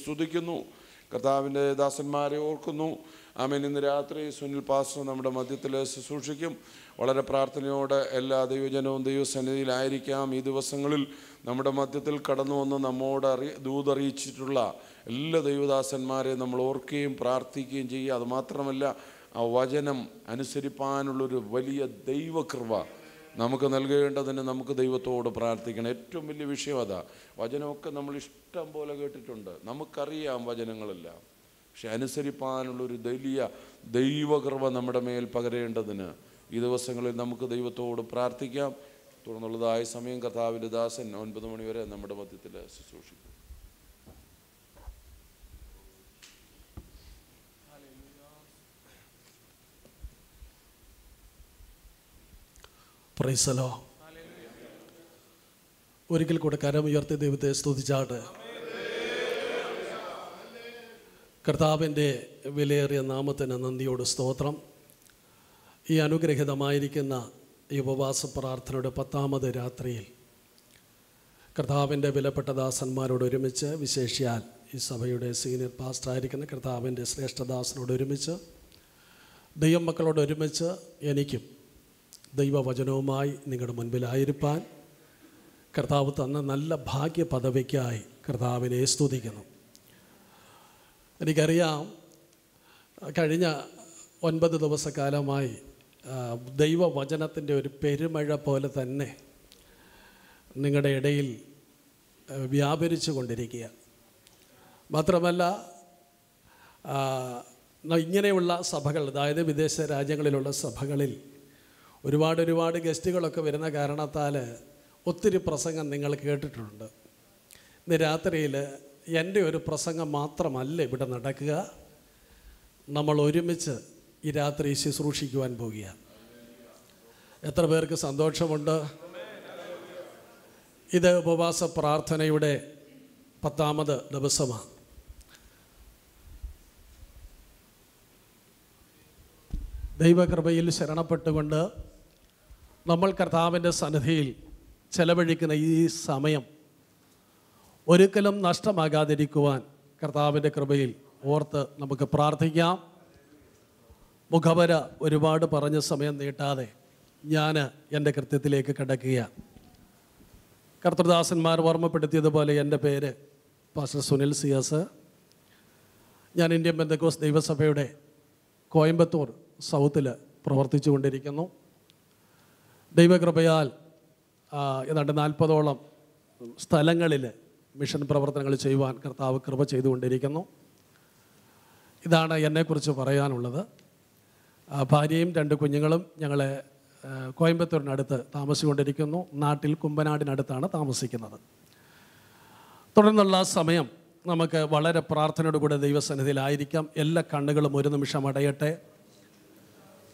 സ്തുതിക്കുന്നു കർത്താവിൻ്റെ ദാസന്മാരെ ഓർക്കുന്നു ആമേൻ ഇന്ന് രാത്രി സുനിൽ പാസ്റ്റർ നമ്മുടെ മധ്യത്തിൽ ശുശ്രൂഷിക്കും വളരെ പ്രാർത്ഥനയോടെ എല്ലാ ദൈവജനവും ദൈവസന്നിധിയിലായിരിക്കാം ഈ ദിവസങ്ങളിൽ നമ്മുടെ മധ്യത്തിൽ കടന്നു വന്ന് നമ്മോട് അറി ദൂതറിയിച്ചിട്ടുള്ള എല്ലാ ദൈവദാസന്മാരെ നമ്മൾ ഓർക്കുകയും പ്രാർത്ഥിക്കുകയും ചെയ്യുക അതുമാത്രമല്ല ആ വചനം അനുസരിപ്പാനുള്ളൊരു വലിയ ദൈവകൃപ നമുക്ക് നൽകേണ്ടതിന് നമുക്ക് ദൈവത്തോട് പ്രാർത്ഥിക്കണം ഏറ്റവും വലിയ വിഷയം അതാ വചനമൊക്കെ നമ്മൾ ഇഷ്ടം പോലെ കേട്ടിട്ടുണ്ട് നമുക്കറിയാം വചനങ്ങളെല്ലാം പക്ഷെ അനുസരിപ്പാനുള്ളൊരു വലിയ ദൈവകൃപ നമ്മുടെ മേൽ പകരേണ്ടതിന് ഈ ദിവസങ്ങളിൽ നമുക്ക് ദൈവത്തോട് പ്രാർത്ഥിക്കാം തുടർന്നുള്ളതായ സമയം കഥാവിൻ്റെ ദാസൻ ഒൻപത് മണിവരെ നമ്മുടെ മധ്യത്തിൽ ശുശ്രൂഷിക്കും പ്രൈസലോ ഒരിക്കൽ കൂടെ കരം ഉയർത്തി ദൈവത്തെ സ്തുതിച്ചാട്ട് കർത്താവിൻ്റെ വിലയേറിയ നാമത്തിന് നന്ദിയോട് സ്തോത്രം ഈ അനുഗ്രഹിതമായിരിക്കുന്ന ഈ ഉപവാസ പ്രാർത്ഥനയുടെ പത്താമത് രാത്രിയിൽ കർത്താവിൻ്റെ വിലപ്പെട്ട ദാസന്മാരോട് ഒരുമിച്ച് വിശേഷിയാൽ ഈ സഭയുടെ സീനിയർ പാസ്റ്ററായിരിക്കുന്ന കർത്താവിൻ്റെ ശ്രേഷ്ഠദാസനോട് ഒരുമിച്ച് ദൈവം മക്കളോടൊരുമിച്ച് ഒരുമിച്ച് എനിക്കും ദൈവവചനവുമായി നിങ്ങളുടെ മുൻപിലായിരിക്കാൻ കർത്താവ് തന്ന നല്ല ഭാഗ്യ പദവിക്കായി കർത്താവിനെ സ്തുതിക്കുന്നു എനിക്കറിയാം കഴിഞ്ഞ ഒൻപത് ദിവസക്കാലമായി ദൈവവചനത്തിൻ്റെ ഒരു പെരുമഴ പോലെ തന്നെ നിങ്ങളുടെ ഇടയിൽ വ്യാപരിച്ചു കൊണ്ടിരിക്കുക മാത്രമല്ല ഇങ്ങനെയുള്ള സഭകൾ അതായത് വിദേശ രാജ്യങ്ങളിലുള്ള സഭകളിൽ ഒരുപാട് ഒരുപാട് ഗസ്റ്റുകളൊക്കെ വരുന്ന കാരണത്താൽ ഒത്തിരി പ്രസംഗം നിങ്ങൾ കേട്ടിട്ടുണ്ട് ഇന്ന് രാത്രിയിൽ എൻ്റെ ഒരു പ്രസംഗം മാത്രമല്ല ഇവിടെ നടക്കുക നമ്മൾ ഒരുമിച്ച് ഈ രാത്രി ശുശ്രൂഷിക്കുവാൻ പോവുകയാണ് എത്ര പേർക്ക് സന്തോഷമുണ്ട് ഇത് ഉപവാസ പ്രാർത്ഥനയുടെ പത്താമത് ദിവസമാണ് ദൈവകൃപയിൽ ശരണപ്പെട്ടുകൊണ്ട് നമ്മൾ കർത്താവിൻ്റെ സന്നിധിയിൽ ചെലവഴിക്കുന്ന ഈ സമയം ഒരിക്കലും നഷ്ടമാകാതിരിക്കുവാൻ കർത്താവിൻ്റെ കൃപയിൽ ഓർത്ത് നമുക്ക് പ്രാർത്ഥിക്കാം മുഖവര ഒരുപാട് പറഞ്ഞ സമയം നീട്ടാതെ ഞാൻ എൻ്റെ കൃത്യത്തിലേക്ക് കിടക്കുകയാണ് കർത്തൃദാസന്മാർ ഓർമ്മപ്പെടുത്തിയതുപോലെ എൻ്റെ പേര് പാസ്റ്റർ സുനിൽ സി എസ് ഞാൻ ഇന്ത്യൻ ബന്ധക്കോസ് ദൈവസഭയുടെ കോയമ്പത്തൂർ സൗത്തിൽ പ്രവർത്തിച്ചു കൊണ്ടിരിക്കുന്നു ദൈവകൃപയാൽ ഏതാണ്ട് നാൽപ്പതോളം സ്ഥലങ്ങളിൽ മിഷൻ പ്രവർത്തനങ്ങൾ ചെയ്യുവാൻ കർത്താവ് കൃപ ചെയ്തുകൊണ്ടിരിക്കുന്നു ഇതാണ് എന്നെക്കുറിച്ച് പറയാനുള്ളത് ഭാര്യയും രണ്ട് കുഞ്ഞുങ്ങളും ഞങ്ങളെ കോയമ്പത്തൂരിനടുത്ത് താമസിച്ചുകൊണ്ടിരിക്കുന്നു നാട്ടിൽ കുമ്പനാടിനടുത്താണ് താമസിക്കുന്നത് തുടർന്നുള്ള സമയം നമുക്ക് വളരെ പ്രാർത്ഥനയോടുകൂടെ ദൈവസന്നിധിയിലായിരിക്കാം എല്ലാ കണ്ണുകളും ഒരു നിമിഷം അടയട്ടെ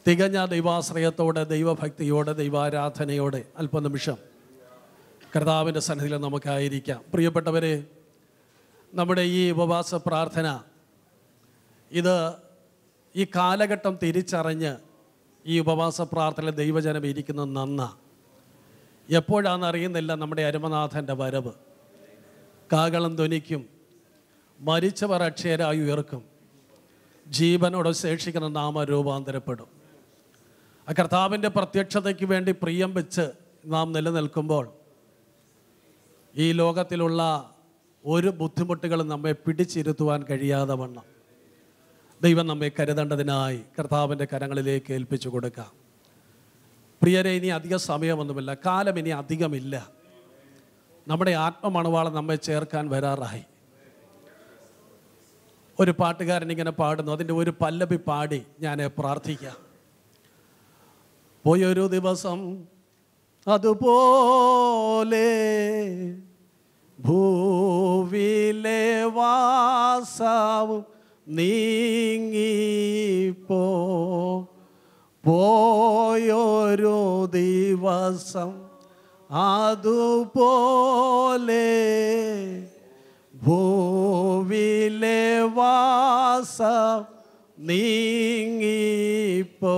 തികഞ്ഞ ദൈവാശ്രയത്തോടെ ദൈവഭക്തിയോടെ ദൈവാരാധനയോടെ അല്പനിമിഷം കർത്താവിൻ്റെ സന്നിധിയിൽ നമുക്കായിരിക്കാം പ്രിയപ്പെട്ടവരെ നമ്മുടെ ഈ ഉപവാസ പ്രാർത്ഥന ഇത് ഈ കാലഘട്ടം തിരിച്ചറിഞ്ഞ് ഈ ഉപവാസ പ്രാർത്ഥന ദൈവജനം ഇരിക്കുന്ന നന്ന എപ്പോഴാണെന്നറിയുന്നില്ല നമ്മുടെ അരുമനാഥൻ്റെ വരവ് കാകളം ധ്വനിക്കും മരിച്ചവർ അക്ഷയരായി ഉയർക്കും ജീവനോട് ശേഷിക്കുന്ന നാമ രൂപാന്തരപ്പെടും ആ കർത്താവിൻ്റെ പ്രത്യക്ഷതയ്ക്ക് വേണ്ടി പ്രിയം വെച്ച് നാം നിലനിൽക്കുമ്പോൾ ഈ ലോകത്തിലുള്ള ഒരു ബുദ്ധിമുട്ടുകളും നമ്മെ പിടിച്ചിരുത്തുവാൻ കഴിയാതെ വണ്ണം ദൈവം നമ്മെ കരുതേണ്ടതിനായി കർത്താവിൻ്റെ കരങ്ങളിലേക്ക് ഏൽപ്പിച്ചു കൊടുക്കാം പ്രിയരെ ഇനി അധിക സമയമൊന്നുമില്ല കാലം ഇനി അധികമില്ല നമ്മുടെ ആത്മമണവാളം നമ്മെ ചേർക്കാൻ വരാറായി ഒരു പാട്ടുകാരൻ ഇങ്ങനെ പാടുന്നു അതിൻ്റെ ഒരു പല്ലവി പാടി ഞാൻ പ്രാർത്ഥിക്കാം പോയൊരു ദിവസം അതുപോലെ ഭൂവിലെ വാസവും നീങ്ങിപ്പോ പോയൊരു ദിവസം അതുപോലെ ഭൂവിലെ വാസം നീങ്ങിപ്പോ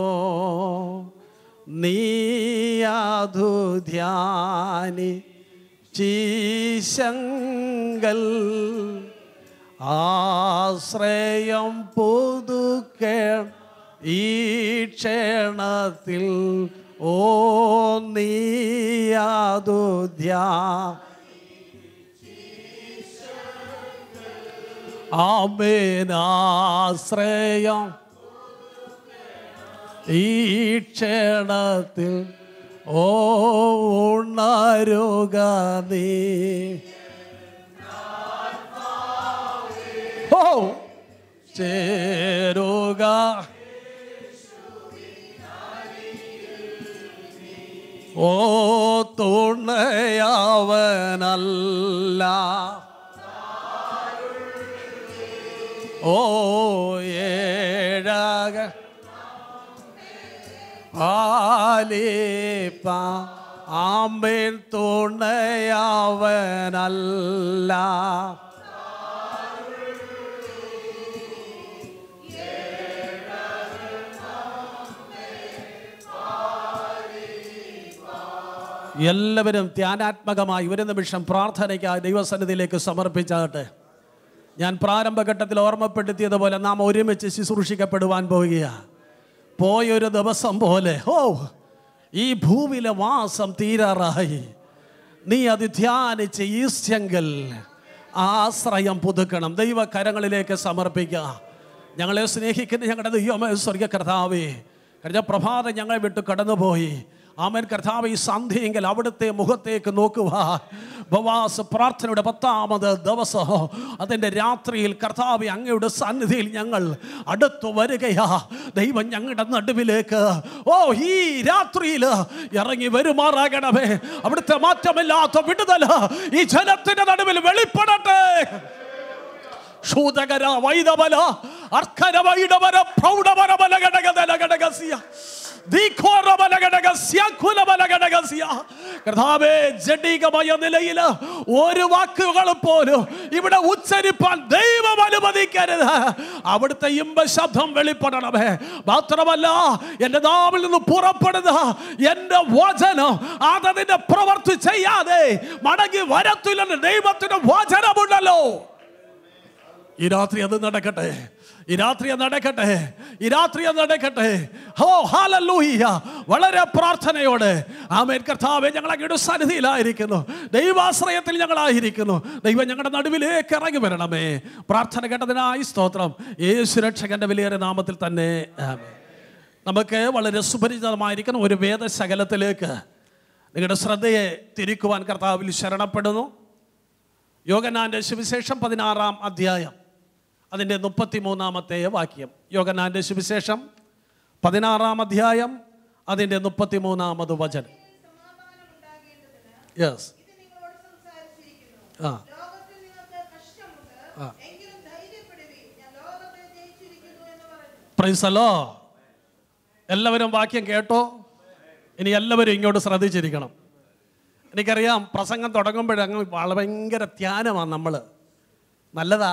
നീയാതു ധ്യാനി ചീശങ്കൽ ആശ്രയം പുതുക്കേൺ ഈ ക്ഷണത്തിൽ ഓ നീയാതു ധ്യാ ആമേനാശ്രയം ഈ ക്ഷണത്തിൽ ഓ നീ ഓ ചേരുക ഓ തുണയാവനല്ല ഓ ഏഴാക ஆலேப்பா ஆம்பேன் துணையாவனல்ல എല്ലാവരും ധ്യാനാത്മകമായി ഒരു നിമിഷം പ്രാർത്ഥനയ്ക്കായി ദൈവസന്നിധിയിലേക്ക് സമർപ്പിച്ചാകട്ടെ ഞാൻ പ്രാരംഭഘട്ടത്തിൽ ഓർമ്മപ്പെടുത്തിയതുപോലെ നാം ഒരുമിച്ച് ശുശ്രൂഷിക്കപ്പെടുവാൻ പോവുകയാണ് പോയൊരു ദിവസം പോലെ ഓ ഈ ഭൂമിയിലെ വാസം തീരാറായി നീ അത് ധ്യാനിച്ച് ഈസ്റ്റെങ്കിൽ ആശ്രയം പുതുക്കണം ദൈവകരങ്ങളിലേക്ക് സമർപ്പിക്കുക ഞങ്ങളെ സ്നേഹിക്കുന്ന ഞങ്ങളുടെ ദൈവമേ സ്വർഗ കർത്താവേ കഴിഞ്ഞ പ്രഭാതം ഞങ്ങളെ വിട്ട് കടന്നുപോയി ആമൻ കർത്താവ് ഈ സന്ധ്യയെങ്കിൽ അവിടുത്തെ മുഖത്തേക്ക് നോക്കുക ഉപവാസ പ്രാർത്ഥനയുടെ പത്താമത് ദിവസം അതിൻ്റെ രാത്രിയിൽ കർത്താവ് അങ്ങയുടെ സന്നിധിയിൽ ഞങ്ങൾ അടുത്തു വരികയാ ദൈവം ഞങ്ങളുടെ നടുവിലേക്ക് ഓ ഈ രാത്രിയിൽ ഇറങ്ങി വരുമാറാകണമേ അവിടുത്തെ മാറ്റമില്ലാത്ത വിടുതൽ ഈ ജനത്തിൻ്റെ നടുവിൽ വെളിപ്പെടട്ടെ ശൂതകര വൈദബല അർക്കര വൈഡവര പ്രൗഢവര ബലഘടക ഘടകസിയ കർത്താവേ ജഡികമായ നിലയിൽ ഒരു വാക്കുകൾ പോലും ഇവിടെ ഉച്ചരിപ്പാൻ ദൈവം അനുവദിക്കരുത് അവിടുത്തെ ഇമ്പശബ്ദം വെളിപ്പെടണമേ മാത്രമല്ല എൻ്റെ നാവിൽ നിന്ന് പുറപ്പെടുന്ന എൻ്റെ വചനം അതതിൻ്റെ പ്രവർത്തി ചെയ്യാതെ മടങ്ങി വരത്തില്ലെന്ന് ദൈവത്തിൻ്റെ വചനമുണ്ടല്ലോ ഈ രാത്രി അത് നടക്കട്ടെ ഈ രാത്രി നടക്കട്ടെ ഈ രാത്രി നടക്കട്ടെ ഹോ ഹാലല്ലൂഹിയ വളരെ പ്രാർത്ഥനയോടെ ആമേൻ കർത്താവെ ഞങ്ങളെ സന്നിധിയിലായിരിക്കുന്നു ദൈവാശ്രയത്തിൽ ഞങ്ങളായിരിക്കുന്നു ദൈവം ഞങ്ങളുടെ നടുവിലേക്ക് ഇറങ്ങി വരണമേ പ്രാർത്ഥന കേട്ടതിനായി സ്തോത്രം ഏ രക്ഷകന്റെ വിലയേറെ നാമത്തിൽ തന്നെ നമുക്ക് വളരെ സുപരിചിതമായിരിക്കുന്ന ഒരു വേദശകലത്തിലേക്ക് നിങ്ങളുടെ ശ്രദ്ധയെ തിരിക്കുവാൻ കർത്താവിൽ ശരണപ്പെടുന്നു യോഗനാന്റെ സുവിശേഷം പതിനാറാം അധ്യായം അതിൻ്റെ മുപ്പത്തിമൂന്നാമത്തെ വാക്യം യോഗനാൻ്റെ സുവിശേഷം പതിനാറാം അധ്യായം അതിൻ്റെ മുപ്പത്തിമൂന്നാമത് വചനം യെസ് ആ പ്രൈസലോ എല്ലാവരും വാക്യം കേട്ടോ ഇനി എല്ലാവരും ഇങ്ങോട്ട് ശ്രദ്ധിച്ചിരിക്കണം എനിക്കറിയാം പ്രസംഗം തുടങ്ങുമ്പോഴങ്ങ് ഭയങ്കര ധ്യാനമാണ് നമ്മൾ നല്ലതാ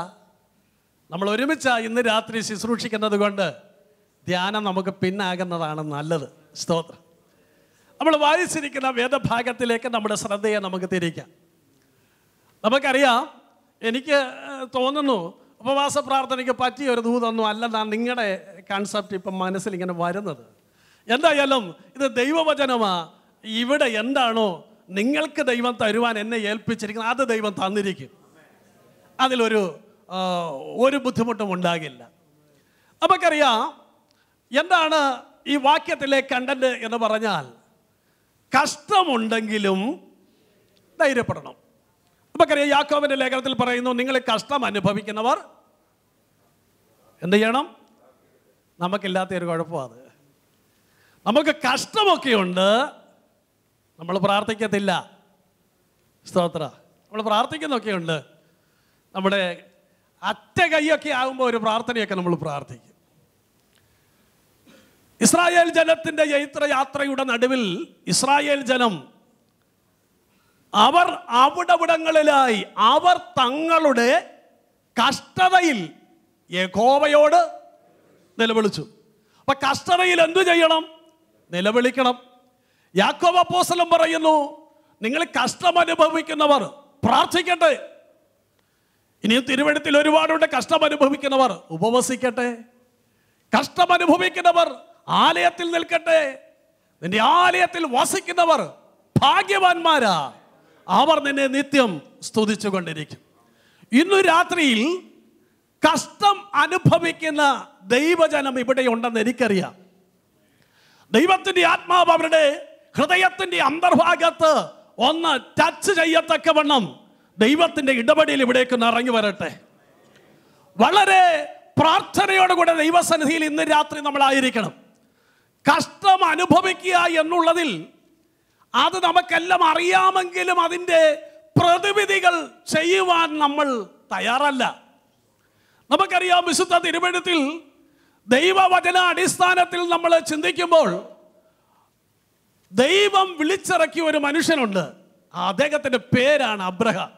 നമ്മൾ ഒരുമിച്ചാണ് ഇന്ന് രാത്രി ശുശ്രൂഷിക്കുന്നത് കൊണ്ട് ധ്യാനം നമുക്ക് പിന്നാകുന്നതാണ് നല്ലത് സ്തോത്രം നമ്മൾ വായിച്ചിരിക്കുന്ന വേദഭാഗത്തിലേക്ക് നമ്മുടെ ശ്രദ്ധയെ നമുക്ക് തിരിക്കാം നമുക്കറിയാം എനിക്ക് തോന്നുന്നു ഉപവാസ പ്രാർത്ഥനയ്ക്ക് പറ്റിയ ഒരു ദൂതൊന്നും അല്ലെന്നാണ് നിങ്ങളുടെ കൺസെപ്റ്റ് ഇപ്പം മനസ്സിലിങ്ങനെ വരുന്നത് എന്തായാലും ഇത് ദൈവവചനമാ ഇവിടെ എന്താണോ നിങ്ങൾക്ക് ദൈവം തരുവാൻ എന്നെ ഏൽപ്പിച്ചിരിക്കുന്നത് അത് ദൈവം തന്നിരിക്കും അതിലൊരു ഒരു ബുദ്ധിമുട്ടും ഉണ്ടാകില്ല നമുക്കറിയാം എന്താണ് ഈ വാക്യത്തിലെ കണ്ടന്റ് എന്ന് പറഞ്ഞാൽ കഷ്ടമുണ്ടെങ്കിലും ധൈര്യപ്പെടണം നമുക്കറിയാം യാക്കോവിൻ്റെ ലേഖനത്തിൽ പറയുന്നു നിങ്ങൾ കഷ്ടം അനുഭവിക്കുന്നവർ എന്ത് ചെയ്യണം നമുക്കില്ലാത്ത ഒരു കുഴപ്പമാണ് നമുക്ക് കഷ്ടമൊക്കെയുണ്ട് നമ്മൾ പ്രാർത്ഥിക്കത്തില്ല സ്തോത്ര നമ്മൾ പ്രാർത്ഥിക്കുന്നൊക്കെയുണ്ട് നമ്മുടെ അറ്റ കൈയൊക്കെ ആകുമ്പോൾ ഒരു പ്രാർത്ഥനയൊക്കെ നമ്മൾ പ്രാർത്ഥിക്കും ഇസ്രായേൽ ജനത്തിൻ്റെ ചൈത്രയാത്രയുടെ നടുവിൽ ഇസ്രായേൽ ജനം അവർ അവിടവിടങ്ങളിലായി അവർ തങ്ങളുടെ കഷ്ടതയിൽ യഹോവയോട് നിലവിളിച്ചു അപ്പൊ കഷ്ടതയിൽ എന്തു ചെയ്യണം നിലവിളിക്കണം യാക്കോബ പോസലും പറയുന്നു നിങ്ങൾ കഷ്ടം അനുഭവിക്കുന്നവർ പ്രാർത്ഥിക്കട്ടെ ഇനി തിരുവഴുത്തിൽ ഒരുപാടുണ്ട് കഷ്ടം അനുഭവിക്കുന്നവർ ഉപവസിക്കട്ടെ കഷ്ടം അനുഭവിക്കുന്നവർ ആലയത്തിൽ നിൽക്കട്ടെ നിന്റെ ആലയത്തിൽ വസിക്കുന്നവർ ഭാഗ്യവാന്മാരാ അവർ നിന്നെ നിത്യം സ്തുതിച്ചു കൊണ്ടിരിക്കും ഇന്നു രാത്രിയിൽ കഷ്ടം അനുഭവിക്കുന്ന ദൈവജനം ഇവിടെ ഉണ്ടെന്ന് എനിക്കറിയാം ദൈവത്തിൻ്റെ ആത്മാവ് അവരുടെ ഹൃദയത്തിൻ്റെ അന്തർഭാഗത്ത് ഒന്ന് ടച്ച് ചെയ്യത്തക്കവണ്ണം ദൈവത്തിൻ്റെ ഇടപെടൽ ഇവിടേക്ക് ഇറങ്ങി വരട്ടെ വളരെ പ്രാർത്ഥനയോടുകൂടെ ദൈവസന്നിധിയിൽ ഇന്ന് രാത്രി നമ്മളായിരിക്കണം കഷ്ടം അനുഭവിക്കുക എന്നുള്ളതിൽ അത് നമുക്കെല്ലാം അറിയാമെങ്കിലും അതിൻ്റെ പ്രതിവിധികൾ ചെയ്യുവാൻ നമ്മൾ തയ്യാറല്ല നമുക്കറിയാം വിശുദ്ധ തിരുവഴുത്തിൽ ദൈവവചന അടിസ്ഥാനത്തിൽ നമ്മൾ ചിന്തിക്കുമ്പോൾ ദൈവം വിളിച്ചിറക്കിയ ഒരു മനുഷ്യനുണ്ട് അദ്ദേഹത്തിൻ്റെ പേരാണ് അബ്രഹാം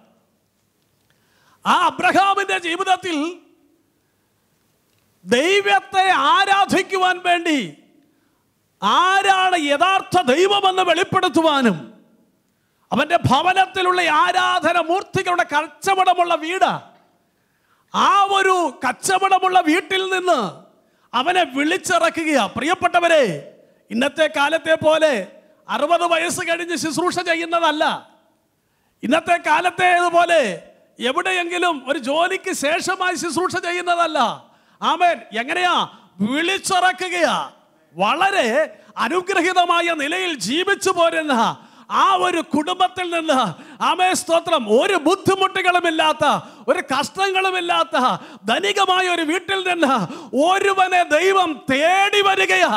ആ അബ്രഹാമിൻ്റെ ജീവിതത്തിൽ ദൈവത്തെ ആരാധിക്കുവാൻ വേണ്ടി ആരാണ് യഥാർത്ഥ ദൈവമെന്ന് വെളിപ്പെടുത്തുവാനും അവൻ്റെ ഭവനത്തിലുള്ള ആരാധന മൂർത്തികളുടെ കച്ചവടമുള്ള വീട് ആ ഒരു കച്ചവടമുള്ള വീട്ടിൽ നിന്ന് അവനെ വിളിച്ചിറക്കുക പ്രിയപ്പെട്ടവരെ ഇന്നത്തെ കാലത്തെ പോലെ അറുപത് വയസ്സ് കഴിഞ്ഞ് ശുശ്രൂഷ ചെയ്യുന്നതല്ല ഇന്നത്തെ കാലത്തേതുപോലെ എവിടെയെങ്കിലും ഒരു ജോലിക്ക് ശേഷമായി ശുശ്രൂഷ ചെയ്യുന്നതല്ല ആമേൻ എങ്ങനെയാ വിളിച്ചിറക്കുകയാ വളരെ അനുഗ്രഹീതമായ നിലയിൽ ജീവിച്ചു പോരുന്ന ആ ഒരു കുടുംബത്തിൽ നിന്ന് ആമേ സ്തോത്രം ഒരു ബുദ്ധിമുട്ടുകളുമില്ലാത്ത ഒരു കഷ്ടങ്ങളുമില്ലാത്ത ധനികമായ ഒരു വീട്ടിൽ നിന്ന് ഒരുവനെ ദൈവം തേടി വരികയാ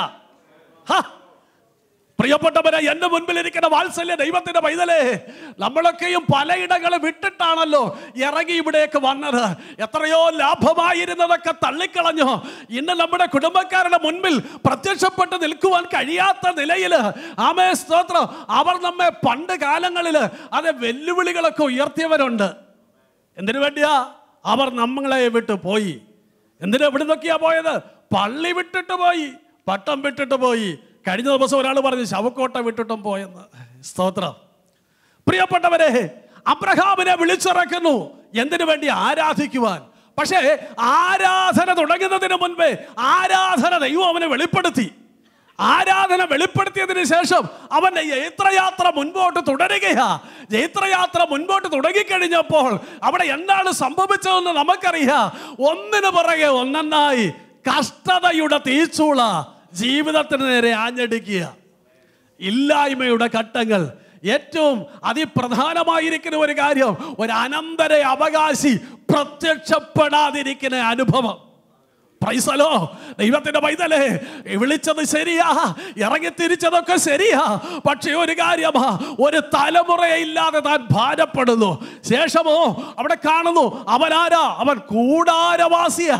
പ്രിയപ്പെട്ടവരെ എൻ്റെ ഇരിക്കുന്ന വാത്സല്യ ദൈവത്തിൻ്റെ പൈതലേ നമ്മളൊക്കെയും പലയിടങ്ങളും വിട്ടിട്ടാണല്ലോ ഇറങ്ങി ഇവിടേക്ക് വന്നത് എത്രയോ ലാഭമായിരുന്നതൊക്കെ തള്ളിക്കളഞ്ഞു ഇന്ന് നമ്മുടെ കുടുംബക്കാരുടെ മുൻപിൽ പ്രത്യക്ഷപ്പെട്ട് നിൽക്കുവാൻ കഴിയാത്ത നിലയിൽ ആമേ സ്തോത്രം അവർ നമ്മെ പണ്ട് കാലങ്ങളിൽ അതെ വെല്ലുവിളികളൊക്കെ ഉയർത്തിയവരുണ്ട് എന്തിനു വേണ്ടിയാ അവർ നമ്മളെ വിട്ട് പോയി എന്തിനാ ഇവിടെ നിന്നൊക്കെയാ പോയത് പള്ളി വിട്ടിട്ട് പോയി പട്ടം വിട്ടിട്ട് പോയി കഴിഞ്ഞ ദിവസം ഒരാൾ പറഞ്ഞു ശവക്കോട്ട വിട്ടിട്ടും പോയെന്ന് സ്തോത്രം പ്രിയപ്പെട്ടവരെ അബ്രഹാമിനെ വിളിച്ചിറക്കുന്നു എന്തിനു വേണ്ടി ആരാധിക്കുവാൻ പക്ഷേ ആരാധന തുടങ്ങുന്നതിന് മുൻപേ ആരാധന ദൈവം അവനെ വെളിപ്പെടുത്തി ആരാധന വെളിപ്പെടുത്തിയതിന് ശേഷം അവൻ്റെ ജൈത്രയാത്ര മുൻപോട്ട് തുടരുകയാ ജൈത്രയാത്ര മുൻപോട്ട് തുടങ്ങിക്കഴിഞ്ഞപ്പോൾ അവിടെ എന്താണ് സംഭവിച്ചതെന്ന് നമുക്കറിയാം ഒന്നിനു പുറകെ ഒന്നായി കഷ്ടതയുടെ തീച്ചൂള ജീവിതത്തിന് നേരെ ആഞ്ഞടിക്കുക ഇല്ലായ്മയുടെ ഘട്ടങ്ങൾ ഏറ്റവും അതിപ്രധാനമായിരിക്കുന്ന ഒരു കാര്യം ഒരു അനന്തര അവകാശി പ്രത്യക്ഷപ്പെടാതിരിക്കുന്ന അനുഭവം പൈസലോ ദൈവത്തിന്റെ പൈതലേ വിളിച്ചത് ശരിയാ ഇറങ്ങി തിരിച്ചതൊക്കെ ശരിയാ പക്ഷേ ഒരു കാര്യമാ ഒരു തലമുറയെ ഇല്ലാതെ താൻ ഭാരപ്പെടുന്നു ശേഷമോ അവിടെ കാണുന്നു അവനാരാ അവൻ കൂടാരവാസിയാ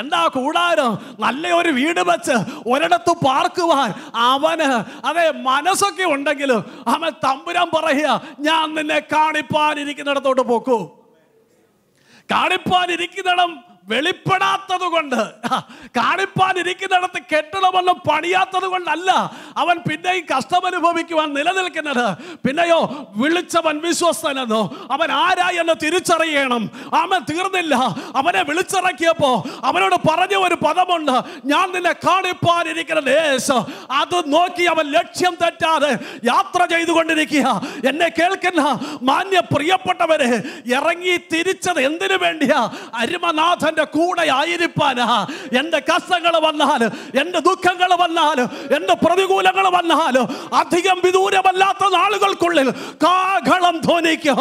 എന്താ കൂടാരം നല്ല ഒരു വീട് വെച്ച് ഒരിടത്ത് പാർക്കുവാൻ അവന് അതെ മനസ്സൊക്കെ ഉണ്ടെങ്കിലും അവൻ തമ്പുരാൻ പറയുക ഞാൻ നിന്നെ കാണിപ്പാനിരിക്കുന്നിടത്തോട്ട് പോക്കൂ കാണിപ്പാനിരിക്കുന്നിടം വെളിപ്പെടാത്തത് കൊണ്ട് ഇരിക്കുന്നിടത്ത് കെട്ടിടമൊന്നും പണിയാത്തത് കൊണ്ടല്ല അവൻ പിന്നെയും കഷ്ടമനുഭവിക്കുവാൻ നിലനിൽക്കുന്നത് പിന്നെയോ വിളിച്ചവൻ വിശ്വസ്തനെന്നോ അവൻ ആരായി എന്ന് തിരിച്ചറിയണം അവൻ തീർന്നില്ല അവനെ വിളിച്ചിറക്കിയപ്പോ അവനോട് പറഞ്ഞ ഒരു പദമുണ്ട് ഞാൻ നിന്നെ കാണിപ്പാൻ ഇരിക്കുന്ന ദേശം അത് നോക്കി അവൻ ലക്ഷ്യം തെറ്റാതെ യാത്ര ചെയ്തുകൊണ്ടിരിക്കുക എന്നെ കേൾക്കുന്ന മാന്യ പ്രിയപ്പെട്ടവരെ ഇറങ്ങി തിരിച്ചത് എന്തിനു വേണ്ടിയാ അരുമനാഥൻ അവൻ്റെ കൂടെ ആയിരിപ്പാൻ എൻ്റെ കഷ്ടങ്ങൾ വന്നാൽ എൻ്റെ ദുഃഖങ്ങൾ വന്നാൽ എൻ്റെ പ്രതികൂലങ്ങൾ വന്നാൽ അധികം വിദൂരമല്ലാത്ത നാളുകൾക്കുള്ളിൽ കാകളം ധ്വനിക്കോ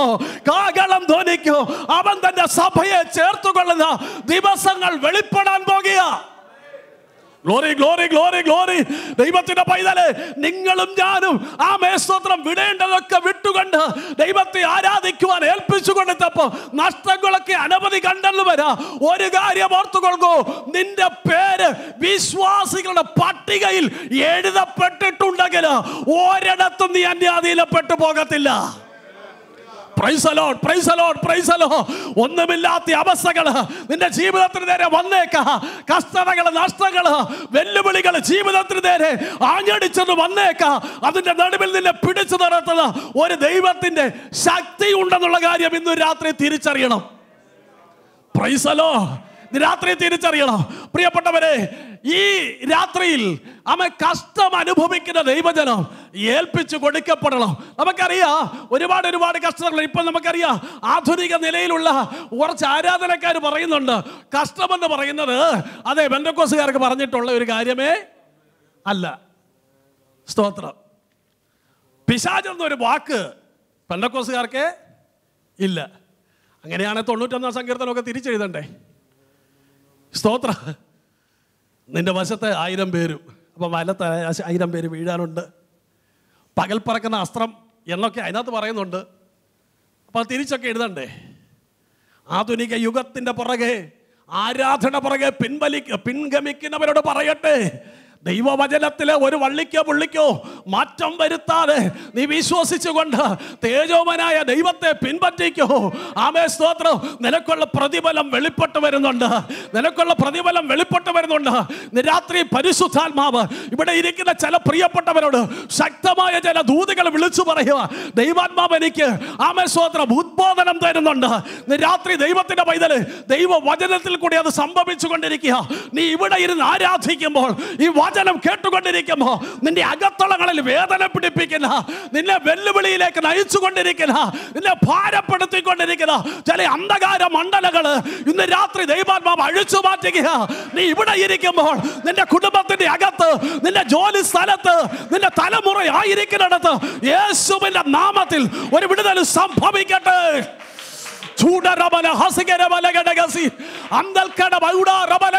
കാകളം ധ്വനിക്കോ അവൻ തൻ്റെ സഭയെ ചേർത്തുകൊള്ളുന്ന ദിവസങ്ങൾ വെളിപ്പെടാൻ പോകുക ഗ്ലോറി ഗ്ലോറി ഗ്ലോറി ഗ്ലോറി ദൈവത്തിന്റെ പൈതലെ നിങ്ങളും ഞാനും ആ മേസ്തോത്രം വിടേണ്ടതൊക്കെ വിട്ടുകൊണ്ട് ദൈവത്തെ ആരാധിക്കുവാൻ ഏൽപ്പിച്ചു കൊടുത്തപ്പോ നഷ്ടങ്ങളൊക്കെ അനവധി കണ്ടെന്ന് വരാ ഒരു കാര്യം ഓർത്തുകൊള്ളൂ നിന്റെ പേര് വിശ്വാസികളുടെ പട്ടികയിൽ എഴുതപ്പെട്ടിട്ടുണ്ടെങ്കിൽ ഒരിടത്തും നീ അന്യാധീനപ്പെട്ടു പോകത്തില്ല ഒന്നുമില്ലാത്ത അവസ്ഥകൾ നിന്റെ ജീവിതത്തിന് നേരെ വന്നേക്ക കഷ്ടതകൾ നഷ്ടങ്ങൾ വെല്ലുവിളികൾ ജീവിതത്തിന് നേരെ ആഞ്ഞടിച്ചത് വന്നേക്ക അതിന്റെ നടുവിൽ നിന്നെ പിടിച്ചു നിർത്തുന്ന ഒരു ദൈവത്തിന്റെ ശക്തി ഉണ്ടെന്നുള്ള കാര്യം ഇന്ന് രാത്രി തിരിച്ചറിയണം പ്രൈസലോ രാത്രി തിരിച്ചറിയണം പ്രിയപ്പെട്ടവരെ ഈ രാത്രിയിൽ അമ്മ കഷ്ടം അനുഭവിക്കുന്ന ദൈവജനം ഏൽപ്പിച്ചു കൊടുക്കപ്പെടണം നമുക്കറിയാം ഒരുപാട് ഒരുപാട് കഷ്ടങ്ങൾ ഇപ്പം നമുക്കറിയാം ആധുനിക നിലയിലുള്ള കുറച്ച് ആരാധനക്കാർ പറയുന്നുണ്ട് കഷ്ടമെന്ന് പറയുന്നത് അതെ ബന്ധക്കോസുകാർക്ക് പറഞ്ഞിട്ടുള്ള ഒരു കാര്യമേ അല്ല സ്തോത്രം പിശാജ് എന്നൊരു വാക്ക് പെന്തക്കോസുകാർക്ക് ഇല്ല അങ്ങനെയാണെങ്കിൽ തൊണ്ണൂറ്റൊന്നാം സങ്കീർത്തനമൊക്കെ തിരിച്ചെഴുതണ്ടേ സ്തോത്ര നിന്റെ വശത്ത് ആയിരം പേരും അപ്പം വലത്ത് ആയിരം പേര് വീഴാനുണ്ട് പകൽ പറക്കുന്ന അസ്ത്രം എന്നൊക്കെ അതിനകത്ത് പറയുന്നുണ്ട് അപ്പോൾ തിരിച്ചൊക്കെ എഴുതണ്ടേ ആധുനിക യുഗത്തിൻ്റെ പുറകെ ആരാധന പുറകെ പിൻവലി പിൻഗമിക്കുന്നവരോട് പറയട്ടെ ദൈവവചനത്തിലെ ഒരു വള്ളിക്കോ പുള്ളിക്കോ മാറ്റം വരുത്താതെ നീ വിശ്വസിച്ചുകൊണ്ട് തേജോമനായ ദൈവത്തെ പിൻപറ്റിക്കോ ആമേ സ്തോത്രം നിനക്കുള്ള പ്രതിഫലം വെളിപ്പെട്ട് വരുന്നുണ്ട് നിനക്കുള്ള പ്രതിഫലം വെളിപ്പെട്ട് വരുന്നുണ്ട് രാത്രി പരിശുദ്ധാത്മാവ് ഇവിടെ ഇരിക്കുന്ന ചില പ്രിയപ്പെട്ടവരോട് ശക്തമായ ചില ദൂതികൾ വിളിച്ചു പറയുക ദൈവാത്മാവ് എനിക്ക് ആമേ സ്തോത്രം ഉദ്ബോധനം തരുന്നുണ്ട് രാത്രി ദൈവത്തിന്റെ പൈതൽ ദൈവ വചനത്തിൽ കൂടി അത് സംഭവിച്ചു കൊണ്ടിരിക്കുക നീ ഇവിടെ ഇരുന്ന് ആരാധിക്കുമ്പോൾ ഈ വചനം കേട്ടുകൊണ്ടിരിക്കുമ്പോ നിന്റെ അകത്തളങ്ങളിൽ വേദന പിടിപ്പിക്കുന്ന നിന്നെ വെല്ലുവിളിയിലേക്ക് നയിച്ചുകൊണ്ടിരിക്കുന്ന നിന്നെ ഭാരപ്പെടുത്തിക്കൊണ്ടിരിക്കുന്ന ചില അന്ധകാര മണ്ഡലങ്ങൾ ഇന്ന് രാത്രി ദൈവാത്മാവ് അഴിച്ചു മാറ്റുക നീ ഇവിടെ ഇരിക്കുമ്പോൾ നിന്റെ കുടുംബത്തിന്റെ അകത്ത് നിന്റെ ജോലി സ്ഥലത്ത് നിന്റെ തലമുറ ആയിരിക്കുന്നിടത്ത് യേശുവിന്റെ നാമത്തിൽ ഒരു വിടുതൽ സംഭവിക്കട്ടെ ചൂടരബല ഹസികരബല ഘടകസി അന്തൽക്കട ബൗഡ റബല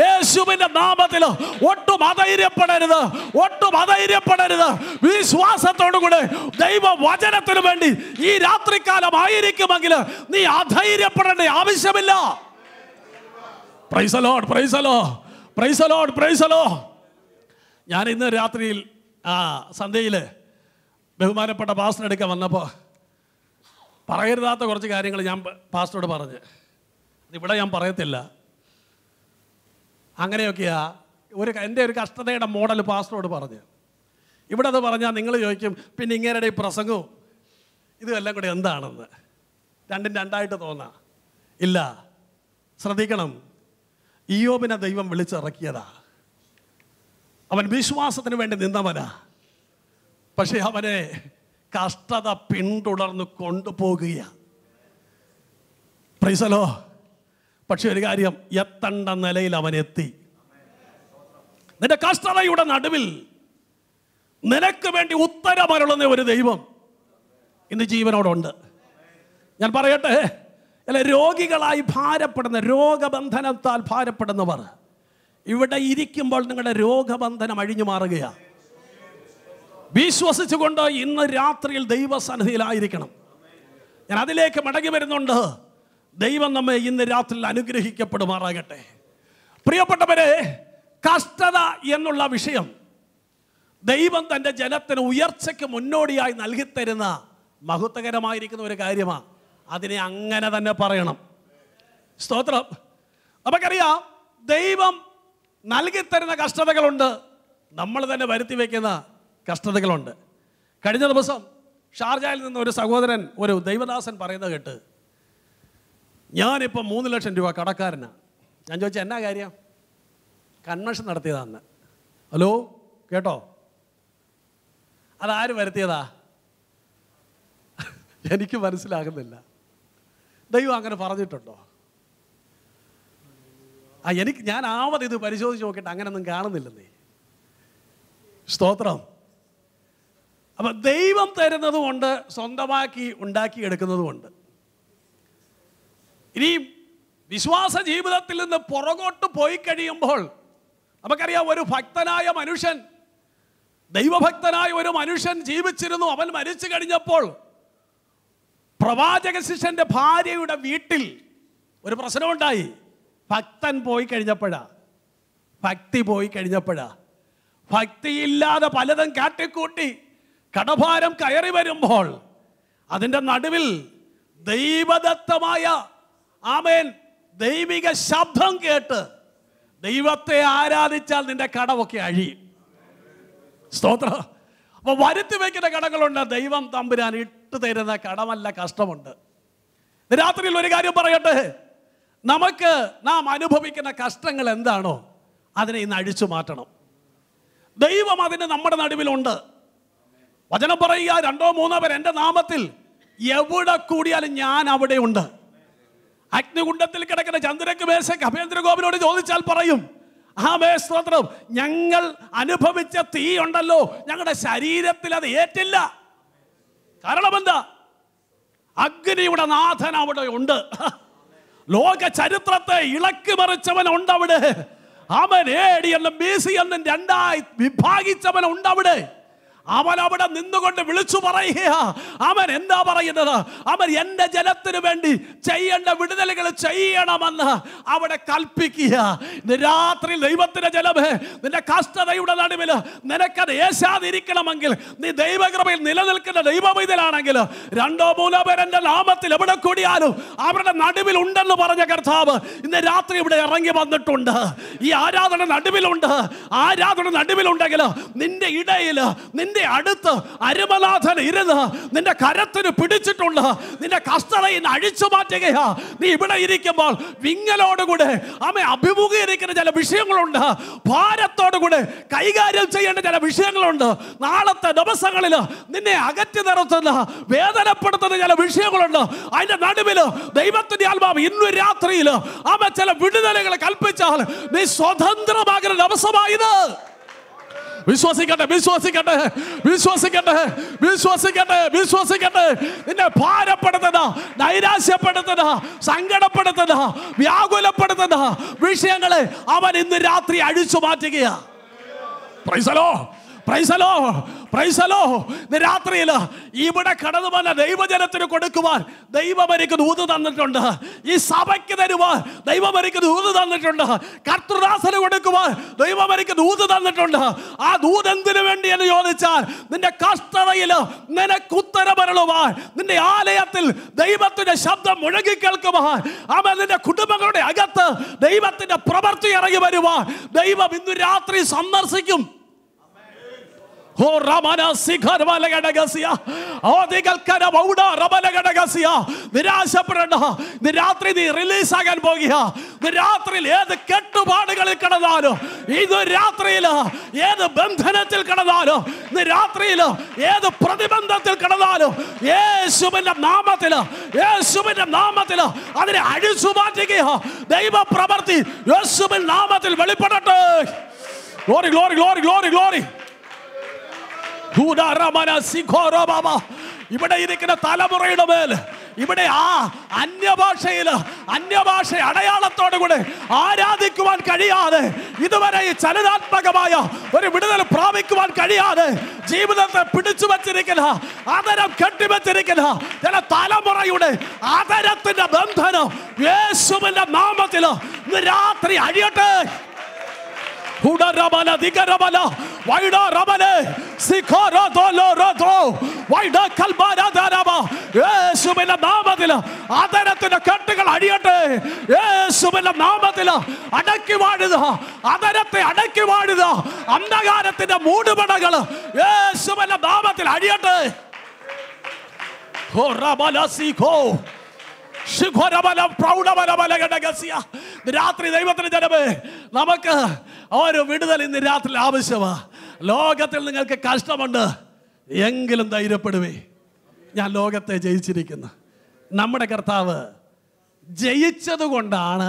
യേശുവിന്റെ നാമത്തിൽ ഒട്ടും അധൈര്യപ്പെടരുത് ഒട്ടും അധൈര്യപ്പെടരുത് വിശ്വാസത്തോടുകൂടെ ദൈവ വചനത്തിന് വേണ്ടി ഈ രാത്രികാലം ആയിരിക്കുമെങ്കിൽ നീ അധൈര്യപ്പെടേണ്ട ആവശ്യമില്ല പ്രൈസലോ പ്രൈസലോ പ്രൈസലോ പ്രൈസലോ ഞാൻ ഇന്ന് രാത്രിയിൽ ആ സന്ധ്യയിൽ ബഹുമാനപ്പെട്ട പാസ്റ്റർ എടുക്കാൻ വന്നപ്പോൾ പറയരുതാത്ത കുറച്ച് കാര്യങ്ങൾ ഞാൻ പാസ്റ്ററോട് പറഞ്ഞ് ഇവിടെ ഞാൻ പറയത്തില്ല അങ്ങനെയൊക്കെയാ ഒരു എൻ്റെ ഒരു കഷ്ടതയുടെ മോഡൽ പാസ്റ്ററോട് പറഞ്ഞ് ഇവിടെ അത് പറഞ്ഞാൽ നിങ്ങൾ ചോദിക്കും പിന്നെ ഇങ്ങേരുടെ ഈ പ്രസംഗവും ഇതും കൂടെ എന്താണെന്ന് രണ്ടും രണ്ടായിട്ട് തോന്നാം ഇല്ല ശ്രദ്ധിക്കണം ഇയോബിനെ ദൈവം വിളിച്ചിറക്കിയതാ അവൻ വിശ്വാസത്തിന് വേണ്ടി നിന്നവനാ പക്ഷേ അവനെ കഷ്ടത പിന്തുടർന്ന് കൊണ്ടുപോകുകയാണ് പ്രീസലോ പക്ഷെ ഒരു കാര്യം എത്തണ്ട നിലയിൽ അവൻ എത്തി നിന്റെ കഷ്ടതയുടെ നടുവിൽ നിനക്ക് വേണ്ടി ഉത്തരമരുളുന്ന ഒരു ദൈവം ഇന്ന് ജീവനോടുണ്ട് ഞാൻ പറയട്ടെ അല്ല രോഗികളായി ഭാരപ്പെടുന്ന രോഗബന്ധനത്താൽ ഭാരപ്പെടുന്നവർ ഇവിടെ ഇരിക്കുമ്പോൾ നിങ്ങളുടെ രോഗബന്ധനം അഴിഞ്ഞു മാറുകയാണ് വിശ്വസിച്ചുകൊണ്ട് ഇന്ന് രാത്രിയിൽ ദൈവസന്നിധിയിലായിരിക്കണം ഞാൻ അതിലേക്ക് മടങ്ങി വരുന്നുണ്ട് ദൈവം നമ്മെ ഇന്ന് രാത്രിയിൽ അനുഗ്രഹിക്കപ്പെടുമാറാകട്ടെ പ്രിയപ്പെട്ടവരെ കഷ്ടത എന്നുള്ള വിഷയം ദൈവം തൻ്റെ ജനത്തിന് ഉയർച്ചയ്ക്ക് മുന്നോടിയായി നൽകിത്തരുന്ന മഹത്വകരമായിരിക്കുന്ന ഒരു കാര്യമാണ് അതിനെ അങ്ങനെ തന്നെ പറയണം സ്തോത്രം നമുക്കറിയാം ദൈവം നൽകിത്തരുന്ന കഷ്ടതകളുണ്ട് നമ്മൾ തന്നെ വരുത്തി വയ്ക്കുന്ന കഷ്ടതകളുണ്ട് കഴിഞ്ഞ ദിവസം ഷാർജയിൽ നിന്ന് ഒരു സഹോദരൻ ഒരു ദൈവദാസൻ പറയുന്നത് കേട്ട് ഞാനിപ്പോൾ മൂന്ന് ലക്ഷം രൂപ കടക്കാരനാണ് ഞാൻ ചോദിച്ചാൽ എന്നാ കാര്യം കൺവെൻഷൻ നടത്തിയതാന്ന് ഹലോ കേട്ടോ അതാര് വരുത്തിയതാ എനിക്ക് മനസ്സിലാകുന്നില്ല ദൈവം അങ്ങനെ പറഞ്ഞിട്ടുണ്ടോ ആ എനിക്ക് ഞാൻ ആവത് ഇത് പരിശോധിച്ച് നോക്കിയിട്ട് അങ്ങനെയൊന്നും കാണുന്നില്ലെന്നേ സ്തോത്രം അപ്പം ദൈവം തരുന്നതുമുണ്ട് സ്വന്തമാക്കി എടുക്കുന്നതുകൊണ്ട് ഇനി വിശ്വാസ ജീവിതത്തിൽ നിന്ന് പുറകോട്ട് പോയി കഴിയുമ്പോൾ നമുക്കറിയാം ഒരു ഭക്തനായ മനുഷ്യൻ ദൈവഭക്തനായ ഒരു മനുഷ്യൻ ജീവിച്ചിരുന്നു അവൻ മരിച്ചു കഴിഞ്ഞപ്പോൾ പ്രവാചക ശിഷ്യൻ്റെ ഭാര്യയുടെ വീട്ടിൽ ഒരു പ്രശ്നമുണ്ടായി ഭക്തൻ പോയി കഴിഞ്ഞപ്പോഴാ ഭക്തി പോയി കഴിഞ്ഞപ്പോഴാ ഭക്തിയില്ലാതെ പലതും കാട്ടിക്കൂട്ടി കടഭാരം കയറി വരുമ്പോൾ അതിൻ്റെ നടുവിൽ ദൈവദത്തമായ ആമേൻ ദൈവിക ശബ്ദം കേട്ട് ദൈവത്തെ ആരാധിച്ചാൽ നിന്റെ കടമൊക്കെ അഴിയും സ്തോത്ര അപ്പോൾ വരുത്തി വയ്ക്കുന്ന കടകളുണ്ട് ദൈവം തമ്പുരാൻ ഇട്ട് തരുന്ന കടമല്ല കഷ്ടമുണ്ട് രാത്രിയിൽ ഒരു കാര്യം പറയട്ടെ നമുക്ക് നാം അനുഭവിക്കുന്ന കഷ്ടങ്ങൾ എന്താണോ അതിനെ ഇന്ന് അഴിച്ചു മാറ്റണം ദൈവം അതിന് നമ്മുടെ നടുവിലുണ്ട് വചനം പറയുക രണ്ടോ മൂന്നോ പേർ എൻ്റെ നാമത്തിൽ എവിടെ കൂടിയാലും ഞാൻ അവിടെ ഉണ്ട് അഗ്നികുണ്ടത്തിൽ കിടക്കുന്ന ചന്ദ്രക്ക് മേശക്ക് അഭേന്ദ്രഗോപിനോട് ചോദിച്ചാൽ പറയും ആമേ സ്തോത്രം ഞങ്ങൾ അനുഭവിച്ച തീ ഉണ്ടല്ലോ ഞങ്ങളുടെ ശരീരത്തിൽ അത് ഏറ്റില്ല കാരണം എന്താ അഗ്നിയുടെ നാഥൻ അവിടെ ഉണ്ട് ലോക ചരിത്രത്തെ ഇളക്കി മറിച്ചവൻ ഉണ്ട് അവിടെ അവൻ ഏടി എന്നും ബി സി എന്നും രണ്ടായി വിഭാഗിച്ചവൻ ഉണ്ട് അവിടെ അവൻ അവിടെ നിന്നുകൊണ്ട് വിളിച്ചു പറയുക അവൻ എന്താ പറയുന്നത് അവൻ എൻ്റെ ജലത്തിനു വേണ്ടി ചെയ്യേണ്ട വിടുതലുകൾ ചെയ്യണമെന്ന് അവിടെ കൽപ്പിക്കുക രാത്രി ദൈവത്തിൻ്റെ ജലമേ നിന്റെ കഷ്ടതയുടെ നടുവിൽ നിനക്കത് ഏശാതിരിക്കണമെങ്കിൽ നീ ദൈവകൃപയിൽ നിലനിൽക്കുന്ന ഇതിലാണെങ്കിൽ രണ്ടോ മൂന്നോ പേർ എൻ്റെ നാമത്തിൽ എവിടെ കൂടിയാലും അവരുടെ നടുവിൽ ഉണ്ടെന്ന് പറഞ്ഞ കർത്താവ് ഇന്ന് രാത്രി ഇവിടെ ഇറങ്ങി വന്നിട്ടുണ്ട് ഈ ആരാധന നടുവിലുണ്ട് ആരാധന നടുവിലുണ്ടെങ്കിൽ നിന്റെ ഇടയിൽ നിന്റെ നിന്റെ അടുത്ത് അരുമലാഥൻ ഇരുന്ന് നിന്റെ കരത്തിന് പിടിച്ചിട്ടുണ്ട് നിന്റെ നിന്ന് അഴിച്ചു മാറ്റുകയാ നീ ഇവിടെ ഇരിക്കുമ്പോൾ വിങ്ങലോടുകൂടെ അമ്മ അഭിമുഖീകരിക്കുന്ന ചില വിഷയങ്ങളുണ്ട് ഭാരത്തോടുകൂടെ കൈകാര്യം ചെയ്യേണ്ട ചില വിഷയങ്ങളുണ്ട് നാളത്തെ ദിവസങ്ങളിൽ നിന്നെ അകറ്റി നിർത്തുന്ന വേദനപ്പെടുത്തുന്ന ചില വിഷയങ്ങളുണ്ട് അതിന്റെ നടുവിൽ ദൈവത്തിന്റെ ആത്മാവ് ഇന്നു രാത്രിയിൽ അമ്മ ചില വിടുതലുകൾ കൽപ്പിച്ചാൽ നീ സ്വതന്ത്രമാകുന്ന ദിവസമായത് വിശ്വസിക്കട്ടെ വിശ്വസിക്കട്ടെ വിശ്വസിക്കട്ടെ വിശ്വസിക്കട്ടെ വിശ്വസിക്കട്ടെ നിന്നെ ഭാരപ്പെടുത്തുന്ന നൈരാശ്യപ്പെടുത്തുന്ന സങ്കടപ്പെടുത്തുന്ന വ്യാകുലപ്പെടുത്തുന്ന വിഷയങ്ങളെ അവൻ ഇന്ന് രാത്രി അഴിച്ചു മാറ്റുകയാണ് പ്രൈസലോ പ്രൈസലോ രാത്രിയിൽ ഇവിടെ കടന്നു വന്ന ദൈവജനത്തിന് കൊടുക്കുവാൻ ദൈവം എനിക്ക് ദൂത് തന്നിട്ടുണ്ട് ഈ സഭയ്ക്ക് തരുവാൻ ദൈവം എനിക്ക് ദൂത് തന്നിട്ടുണ്ട് കർത്തൃദാസന് കൊടുക്കുവാൻ ദൈവം എനിക്ക് ദൂത് തന്നിട്ടുണ്ട് ആ ദൂത് എന്തിനു വേണ്ടി എന്ന് ചോദിച്ചാൽ നിന്റെ കഷ്ടതയിൽ നിനക്ക് ഉത്തരമരളുവാൻ നിന്റെ ആലയത്തിൽ ദൈവത്തിന്റെ ശബ്ദം മുഴങ്ങി കേൾക്കുവാൻ അവൻ നിന്റെ കുടുംബങ്ങളുടെ അകത്ത് ദൈവത്തിന്റെ പ്രവൃത്തി ഇറങ്ങി വരുവാൻ ദൈവം ഇന്ന് രാത്രി സന്ദർശിക്കും Oh Ramana Sikhar Malagadagasya. Oh നിങ്ങൾക്കര മൗഡ റബലഘടകസിയ നിരാശപ്പെടേണ്ട രാത്രി നീ റിലീസ് ആകാൻ പോകുക രാത്രിയിൽ ഏത് കെട്ടുപാടുകളിൽ കിടന്നാലും ഇത് രാത്രിയിൽ ഏത് ബന്ധനത്തിൽ കിടന്നാലും രാത്രിയിൽ ഏത് പ്രതിബന്ധത്തിൽ കിടന്നാലും യേശുവിന്റെ നാമത്തിൽ യേശുവിന്റെ നാമത്തിൽ അതിനെ അഴിച്ചു മാറ്റുകയോ ദൈവ പ്രവർത്തി യേശുവിൻ നാമത്തിൽ വെളിപ്പെടട്ടെ glory glory glory glory glory ഇവിടെ ഇരിക്കുന്ന തലമുറയുടെ മേൽ ഇവിടെ ആ അന്യഭാഷയിൽ അന്യഭാഷ അടയാളത്തോടു കൂടെ ആരാധിക്കുവാൻ കഴിയാതെ ഇതുവരെ ഈ ചലനാത്മകമായ ഒരു വിടുതൽ പ്രാപിക്കുവാൻ കഴിയാതെ ജീവിതത്തെ പിടിച്ചു വച്ചിരിക്കുന്ന ആദരം കെട്ടിവച്ചിരിക്കുന്ന ചില തലമുറയുടെ ആദരത്തിന്റെ ബന്ധനം യേശുവിന്റെ നാമത്തിൽ രാത്രി അഴിയട്ടെ Hudarabala Digarabala Waida Rabale Sikorato Loroto Waida Kalbara Daraba യേശുവിന്റെ നാമത്തിൽ അതരത്തിന്റെ കെട്ടുകൾ അടിയട്ടെ യേശുവിന്റെ നാമത്തിൽ അടക്കി വാഴുക അതരത്തെ അടക്കി വാഴുക അന്ധകാരത്തിന്റെ മൂടുപടകൾ യേശുവിന്റെ നാമത്തിൽ അടിയട്ടെ ഹോ ശിഖോരബലം പ്രൗഢബലബലഘടകസ്യ രാത്രി ദൈവത്തിന് ജനമേ നമുക്ക് ഓരോ വിടുതൽ ഇന്ന് രാത്രി ആവശ്യമാ ലോകത്തിൽ നിങ്ങൾക്ക് കഷ്ടമുണ്ട് എങ്കിലും ധൈര്യപ്പെടുവേ ഞാൻ ലോകത്തെ ജയിച്ചിരിക്കുന്നു നമ്മുടെ കർത്താവ് ജയിച്ചതുകൊണ്ടാണ്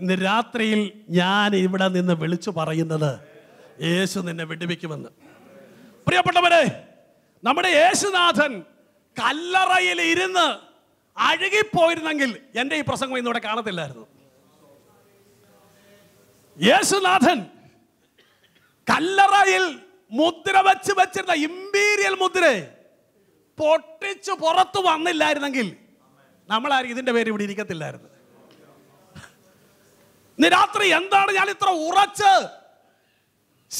ഇന്ന് രാത്രിയിൽ ഞാൻ ഇവിടെ നിന്ന് വിളിച്ചു പറയുന്നത് യേശു നിന്നെ വിടുവിക്കുമെന്ന് പ്രിയപ്പെട്ടവരെ നമ്മുടെ യേശുനാഥൻ കല്ലറയിൽ ഇരുന്ന് അഴുകിപ്പോയിരുന്നെങ്കിൽ എൻ്റെ ഈ പ്രസംഗം ഇന്നിവിടെ കാണത്തില്ലായിരുന്നു യേശുനാഥൻ കല്ലറയിൽ മുദ്ര വെച്ച് വെച്ചിരുന്ന ഇമ്പീരിയൽ മുദ്ര പൊട്ടിച്ചു പുറത്തു വന്നില്ലായിരുന്നെങ്കിൽ നമ്മളാരും ഇതിന്റെ പേര് ഇവിടെ ഇരിക്കത്തില്ലായിരുന്നു ഇന്ന് രാത്രി എന്താണ് ഞാൻ ഇത്ര ഉറച്ച്